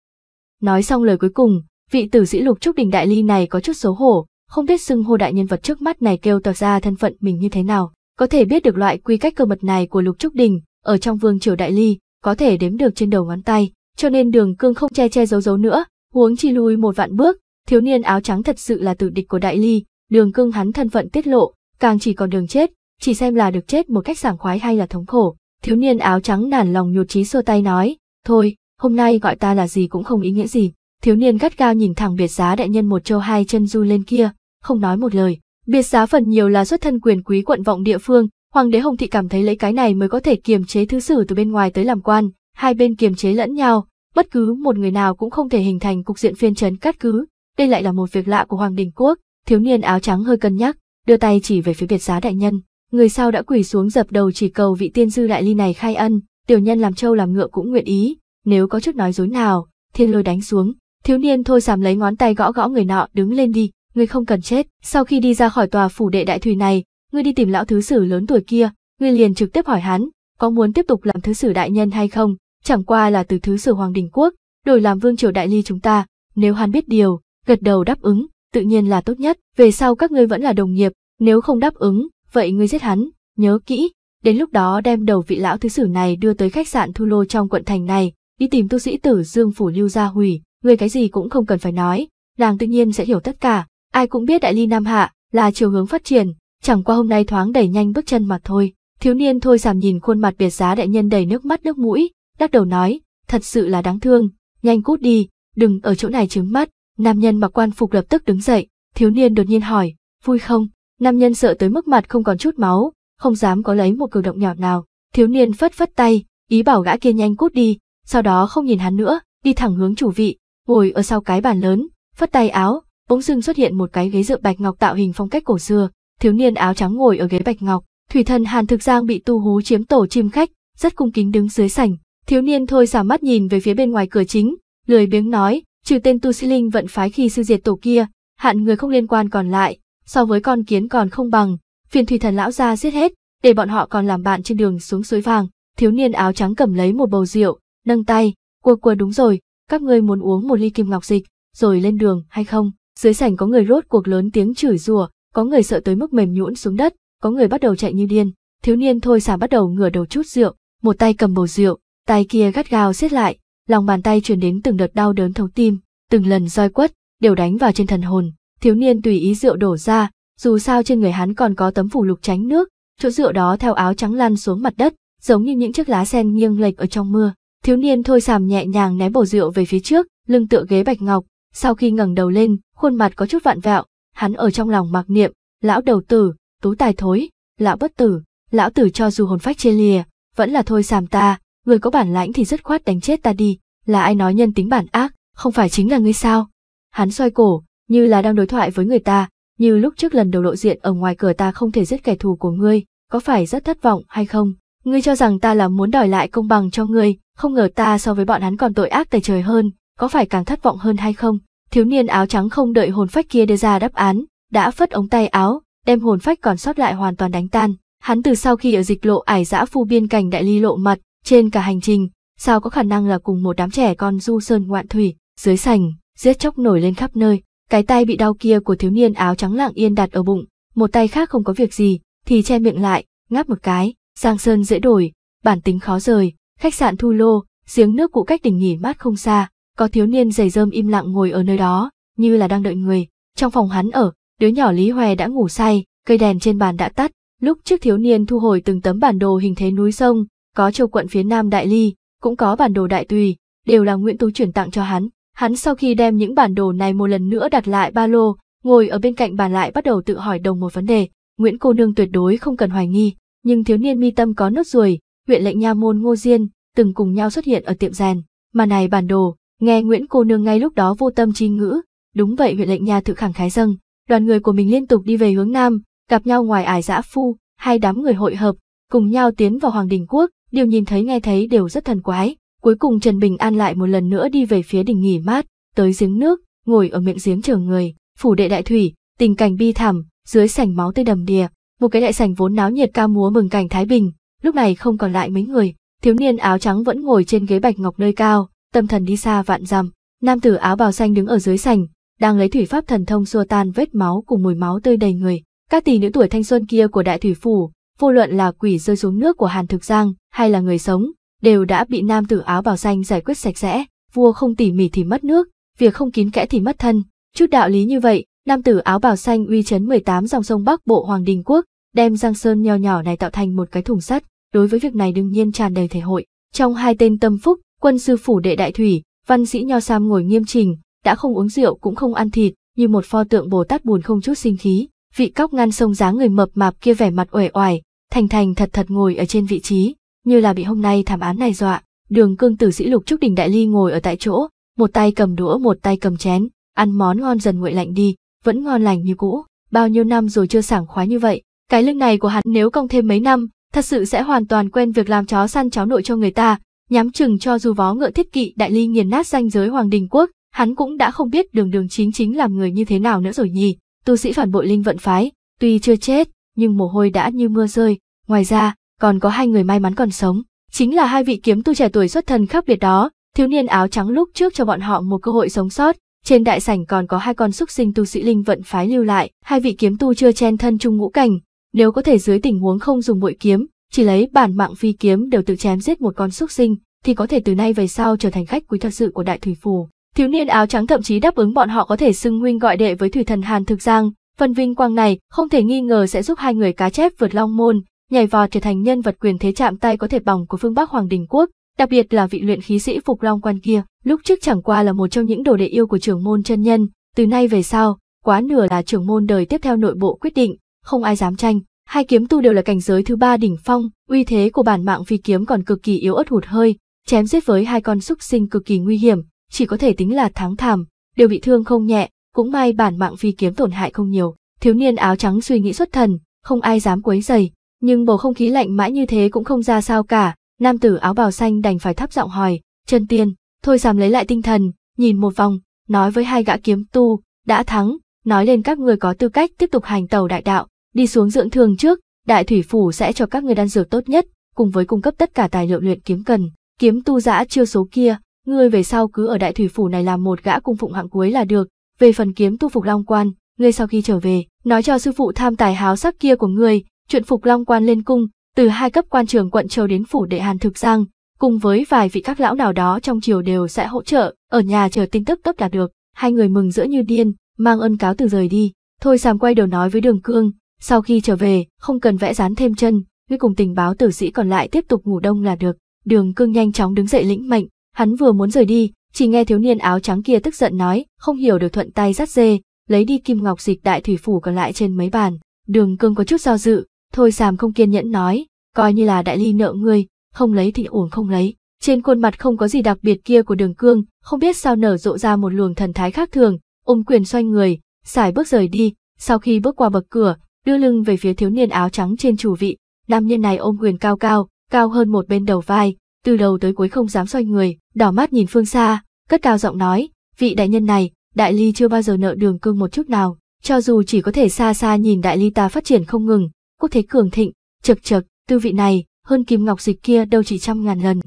Nói xong lời cuối cùng, vị tử sĩ Lục Trúc Đình đại ly này có chút xấu hổ, không biết xưng hô đại nhân vật trước mắt này kêu tỏ ra thân phận mình như thế nào, có thể biết được loại quy cách cơ mật này của Lục Trúc Đình, ở trong vương triều đại ly, có thể đếm được trên đầu ngón tay, cho nên đường cương không che che giấu giấu nữa, huống chi lui một vạn bước, thiếu niên áo trắng thật sự là tử địch của đại ly, đường cương hắn thân phận tiết lộ, càng chỉ còn đường chết, chỉ xem là được chết một cách sảng khoái hay là thống khổ. Thiếu niên áo trắng nản lòng nhột chí xua tay nói, thôi, hôm nay gọi ta là gì cũng không ý nghĩa gì. Thiếu niên gắt gao nhìn thẳng biệt giá đại nhân một châu hai chân du lên kia, không nói một lời. Biệt giá phần nhiều là xuất thân quyền quý quận vọng địa phương, hoàng đế Hồng Thị cảm thấy lấy cái này mới có thể kiềm chế thứ sử từ bên ngoài tới làm quan, hai bên kiềm chế lẫn nhau, bất cứ một người nào cũng không thể hình thành cục diện phiên trấn cát cứ. Đây lại là một việc lạ của hoàng đình quốc, thiếu niên áo trắng hơi cân nhắc, đưa tay chỉ về phía biệt giá đại nhân. Người sau đã quỳ xuống dập đầu chỉ cầu vị tiên sư đại ly này khai ân, tiểu nhân làm trâu làm ngựa cũng nguyện ý, nếu có chút nói dối nào, thiên lôi đánh xuống. Thiếu niên thôi sàm lấy ngón tay gõ gõ người nọ đứng lên đi, ngươi không cần chết. Sau khi đi ra khỏi tòa phủ đệ đại thủy này, ngươi đi tìm lão thứ sử lớn tuổi kia, ngươi liền trực tiếp hỏi hắn, có muốn tiếp tục làm thứ sử đại nhân hay không, chẳng qua là từ thứ sử hoàng đình quốc, đổi làm vương triều đại ly chúng ta, nếu hắn biết điều, gật đầu đáp ứng, tự nhiên là tốt nhất, về sau các ngươi vẫn là đồng nghiệp, nếu không đáp ứng, vậy ngươi giết hắn, nhớ kỹ, đến lúc đó đem đầu vị lão thứ sử này đưa tới khách sạn Thu Lô trong quận thành này, đi tìm tu sĩ tử Dương phủ Lưu gia hủy, ngươi cái gì cũng không cần phải nói, nàng tự nhiên sẽ hiểu tất cả, ai cũng biết đại ly nam hạ là chiều hướng phát triển, chẳng qua hôm nay thoáng đẩy nhanh bước chân mà thôi. Thiếu niên thôi giảm nhìn khuôn mặt biệt giá đại nhân đầy nước mắt nước mũi, đắc đầu nói, thật sự là đáng thương, nhanh cút đi, đừng ở chỗ này chứng mắt, Nam nhân mặc quan phục lập tức đứng dậy, thiếu niên đột nhiên hỏi, vui không? Nam nhân sợ tới mức mặt không còn chút máu, không dám có lấy một cử động nhỏ nào. Thiếu niên phất phất tay, ý bảo gã kia nhanh cút đi, sau đó không nhìn hắn nữa, đi thẳng hướng chủ vị, ngồi ở sau cái bàn lớn, phất tay áo, bỗng dưng xuất hiện một cái ghế dựa bạch ngọc tạo hình phong cách cổ xưa. Thiếu niên áo trắng ngồi ở ghế bạch ngọc, thủy thần Hàn Thực Giang bị tu hú chiếm tổ chim khách, rất cung kính đứng dưới sảnh. Thiếu niên thôi xả mắt nhìn về phía bên ngoài cửa chính, lười biếng nói, trừ tên tu sĩ linh vận phái khi sư diệt tổ kia, hạn người không liên quan còn lại, so với con kiến còn không bằng, phiền thủy thần lão ra giết hết, để bọn họ còn làm bạn trên đường xuống suối vàng, thiếu niên áo trắng cầm lấy một bầu rượu, nâng tay, cua cua đúng rồi, các ngươi muốn uống một ly kim ngọc dịch, rồi lên đường hay không? Dưới sảnh có người rốt cuộc lớn tiếng chửi rủa, có người sợ tới mức mềm nhũn xuống đất, có người bắt đầu chạy như điên. Thiếu niên thôi xả bắt đầu ngửa đầu chút rượu, một tay cầm bầu rượu, tay kia gắt gao siết lại, lòng bàn tay truyền đến từng đợt đau đớn thấu tim, từng lần roi quất, đều đánh vào trên thần hồn, thiếu niên tùy ý rượu đổ ra, dù sao trên người hắn còn có tấm phủ lục tránh nước, chỗ rượu đó theo áo trắng lăn xuống mặt đất, giống như những chiếc lá sen nghiêng lệch ở trong mưa. Thiếu niên thôi sàm nhẹ nhàng ném bầu rượu về phía trước, lưng tựa ghế bạch ngọc, sau khi ngẩng đầu lên, khuôn mặt có chút vạn vẹo, hắn ở trong lòng mặc niệm, lão đầu tử, tú tài thối, lão bất tử, lão tử cho dù hồn phách chia lìa, vẫn là thôi sàm ta, người có bản lãnh thì dứt khoát đánh chết ta đi, là ai nói nhân tính bản ác, không phải chính là ngươi sao? Hắn xoay cổ, như là đang đối thoại với người ta, như lúc trước lần đầu lộ diện ở ngoài cửa ta không thể giết kẻ thù của ngươi, có phải rất thất vọng hay không? Ngươi cho rằng ta là muốn đòi lại công bằng cho ngươi, không ngờ ta so với bọn hắn còn tội ác tày trời hơn, có phải càng thất vọng hơn hay không? Thiếu niên áo trắng không đợi hồn phách kia đưa ra đáp án, đã phất ống tay áo, đem hồn phách còn sót lại hoàn toàn đánh tan. Hắn từ sau khi ở dịch lộ ải dã phu biên cảnh đại ly lộ mặt, trên cả hành trình, sao có khả năng là cùng một đám trẻ con du sơn ngoạn thủy, dưới sành, giết chóc nổi lên khắp nơi, cái tay bị đau kia của thiếu niên áo trắng lặng yên đặt ở bụng, một tay khác không có việc gì, thì che miệng lại, ngáp một cái, giang sơn dễ đổi, bản tính khó rời, khách sạn thu lô, giếng nước cũ cách đỉnh nghỉ mát không xa, có thiếu niên giày rơm im lặng ngồi ở nơi đó, như là đang đợi người, trong phòng hắn ở, đứa nhỏ Lý Hoè đã ngủ say, cây đèn trên bàn đã tắt, lúc trước thiếu niên thu hồi từng tấm bản đồ hình thế núi sông, có châu quận phía Nam Đại Ly, cũng có bản đồ Đại Tùy, đều là Nguyễn Tú chuyển tặng cho hắn. Hắn sau khi đem những bản đồ này một lần nữa đặt lại ba lô, ngồi ở bên cạnh bàn lại bắt đầu tự hỏi đồng một vấn đề. Nguyễn cô nương tuyệt đối không cần hoài nghi, nhưng thiếu niên mi tâm có nốt ruồi, huyện lệnh nha môn Ngô Diên từng cùng nhau xuất hiện ở tiệm rèn, mà này bản đồ, nghe Nguyễn cô nương ngay lúc đó vô tâm chi ngữ, đúng vậy huyện lệnh nha tự khẳng khái dâng, đoàn người của mình liên tục đi về hướng nam, gặp nhau ngoài ải dã phu, hai đám người hội hợp, cùng nhau tiến vào hoàng đình quốc, điều nhìn thấy nghe thấy đều rất thần quái. Cuối cùng Trần Bình An lại một lần nữa đi về phía đỉnh nghỉ mát, tới giếng nước, ngồi ở miệng giếng chờ người, phủ đệ đại thủy, tình cảnh bi thảm, dưới sảnh máu tươi đầm đìa, một cái đại sảnh vốn náo nhiệt ca múa mừng cảnh thái bình, lúc này không còn lại mấy người, thiếu niên áo trắng vẫn ngồi trên ghế bạch ngọc nơi cao, tâm thần đi xa vạn dặm, nam tử áo bào xanh đứng ở dưới sảnh, đang lấy thủy pháp thần thông xua tan vết máu cùng mùi máu tươi đầy người. Các tỷ nữ tuổi thanh xuân kia của đại thủy phủ, vô luận là quỷ rơi xuống nước của Hàn Thực Giang, hay là người sống, đều đã bị nam tử áo bào xanh giải quyết sạch sẽ, vua không tỉ mỉ thì mất nước, việc không kín kẽ thì mất thân. Chút đạo lý như vậy, nam tử áo bào xanh uy chấn 18 dòng sông Bắc Bộ Hoàng Đình Quốc, đem giang sơn nho nhỏ này tạo thành một cái thùng sắt, đối với việc này đương nhiên tràn đầy thể hội. Trong hai tên tâm phúc, quân sư phủ đệ đại thủy, văn sĩ nho sam ngồi nghiêm trình, đã không uống rượu cũng không ăn thịt, như một pho tượng Bồ Tát buồn không chút sinh khí. Vị cóc ngăn sông dáng người mập mạp kia vẻ mặt uể oải, thành thành thật thật ngồi ở trên vị trí, như là bị hôm nay thảm án này dọa. Đường cương tử sĩ lục trúc đỉnh đại ly ngồi ở tại chỗ, một tay cầm đũa một tay cầm chén, ăn món ngon dần nguội lạnh đi, vẫn ngon lành như cũ, bao nhiêu năm rồi chưa sảng khoái như vậy. Cái lưng này của hắn nếu cong thêm mấy năm, thật sự sẽ hoàn toàn quen việc làm chó săn cháo nội cho người ta, nhắm chừng cho dù vó ngựa thiết kỵ đại ly nghiền nát danh giới hoàng đình quốc, hắn cũng đã không biết đường đường chính chính làm người như thế nào nữa rồi nhỉ. Tu sĩ phản bội linh vận phái, tuy chưa chết, nhưng mồ hôi đã như mưa rơi, ngoài ra, còn có hai người may mắn còn sống, chính là hai vị kiếm tu trẻ tuổi xuất thân khác biệt đó, thiếu niên áo trắng lúc trước cho bọn họ một cơ hội sống sót, trên đại sảnh còn có hai con xúc sinh tu sĩ linh vận phái lưu lại, hai vị kiếm tu chưa chen thân chung ngũ cảnh, nếu có thể dưới tình huống không dùng bội kiếm, chỉ lấy bản mạng phi kiếm đều tự chém giết một con xúc sinh, thì có thể từ nay về sau trở thành khách quý thật sự của đại thủy phủ. Thiếu niên áo trắng thậm chí đáp ứng bọn họ có thể xưng huynh gọi đệ với thủy thần Hàn Thực Giang, phần vinh quang này không thể nghi ngờ sẽ giúp hai người cá chép vượt long môn, nhảy vào trở thành nhân vật quyền thế chạm tay có thể bỏng của phương Bắc Hoàng Đình Quốc, đặc biệt là vị luyện khí sĩ Phục Long Quan kia, lúc trước chẳng qua là một trong những đồ đệ yêu của trưởng môn chân nhân, từ nay về sau, quá nửa là trưởng môn đời tiếp theo nội bộ quyết định, không ai dám tranh. Hai kiếm tu đều là cảnh giới thứ ba đỉnh phong, uy thế của bản mạng phi kiếm còn cực kỳ yếu ớt hụt hơi, chém giết với hai con súc sinh cực kỳ nguy hiểm, chỉ có thể tính là thắng thảm, đều bị thương không nhẹ, cũng may bản mạng phi kiếm tổn hại không nhiều. Thiếu niên áo trắng suy nghĩ xuất thần, không ai dám quấy rầy, nhưng bầu không khí lạnh mãi như thế cũng không ra sao cả, nam tử áo bào xanh đành phải thấp giọng hỏi, chân tiên, thôi sàm lấy lại tinh thần, nhìn một vòng, nói với hai gã kiếm tu, đã thắng, nói lên các người có tư cách tiếp tục hành tàu đại đạo, đi xuống dưỡng thương trước, đại thủy phủ sẽ cho các người đan dược tốt nhất, cùng với cung cấp tất cả tài liệu luyện kiếm cần, kiếm tu giã chiêu số kia, ngươi về sau cứ ở đại thủy phủ này làm một gã cung phụng hạng cuối là được, về phần kiếm tu phục long quan, ngươi sau khi trở về, nói cho sư phụ tham tài háo sắc kia của ngươi, chuyện phục long quan lên cung, từ hai cấp quan trường quận châu đến phủ đệ Hàn Thực Giang, cùng với vài vị các lão nào đó trong triều đều sẽ hỗ trợ, ở nhà chờ tin tức cấp đạt được, hai người mừng rỡ như điên, mang ân cáo từ rời đi. Thôi Sàm quay đầu nói với Đường Cương, sau khi trở về, không cần vẽ dán thêm chân, với cùng tình báo tử sĩ còn lại tiếp tục ngủ đông là được. Đường Cương nhanh chóng đứng dậy lĩnh mệnh, hắn vừa muốn rời đi, chỉ nghe thiếu niên áo trắng kia tức giận nói, không hiểu được thuận tay dắt dê, lấy đi kim ngọc dịch đại thủy phủ còn lại trên mấy bàn. Đường Cương có chút do dự, Thôi sàm không kiên nhẫn nói, coi như là đại ly nợ ngươi, không lấy thì uổng không lấy. Trên khuôn mặt không có gì đặc biệt kia của đường cương, không biết sao nở rộ ra một luồng thần thái khác thường, ôm quyền xoay người, xài bước rời đi, sau khi bước qua bậc cửa, đưa lưng về phía thiếu niên áo trắng trên chủ vị, nam nhân này ôm quyền cao cao, cao hơn một bên đầu vai, từ đầu tới cuối không dám xoay người, đỏ mắt nhìn phương xa, cất cao giọng nói, vị đại nhân này, đại ly chưa bao giờ nợ đường cương một chút nào, cho dù chỉ có thể xa xa nhìn đại ly ta phát triển không ngừng, quốc thế cường thịnh, chật chật, tư vị này, hơn kim ngọc dịch kia đâu chỉ trăm ngàn lần.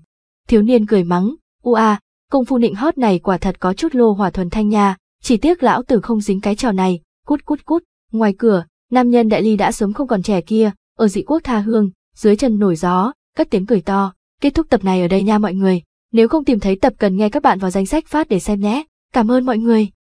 Thiếu niên cười mắng, ua, công phu nịnh hót này quả thật có chút lô hỏa thuần thanh nha, chỉ tiếc lão tử không dính cái trò này, cút cút cút, ngoài cửa, nam nhân đại ly đã sớm không còn trẻ kia, ở dị quốc tha hương, dưới chân nổi gió, cất tiếng cười to, kết thúc tập này ở đây nha mọi người, nếu không tìm thấy tập cần nghe các bạn vào danh sách phát để xem nhé, cảm ơn mọi người.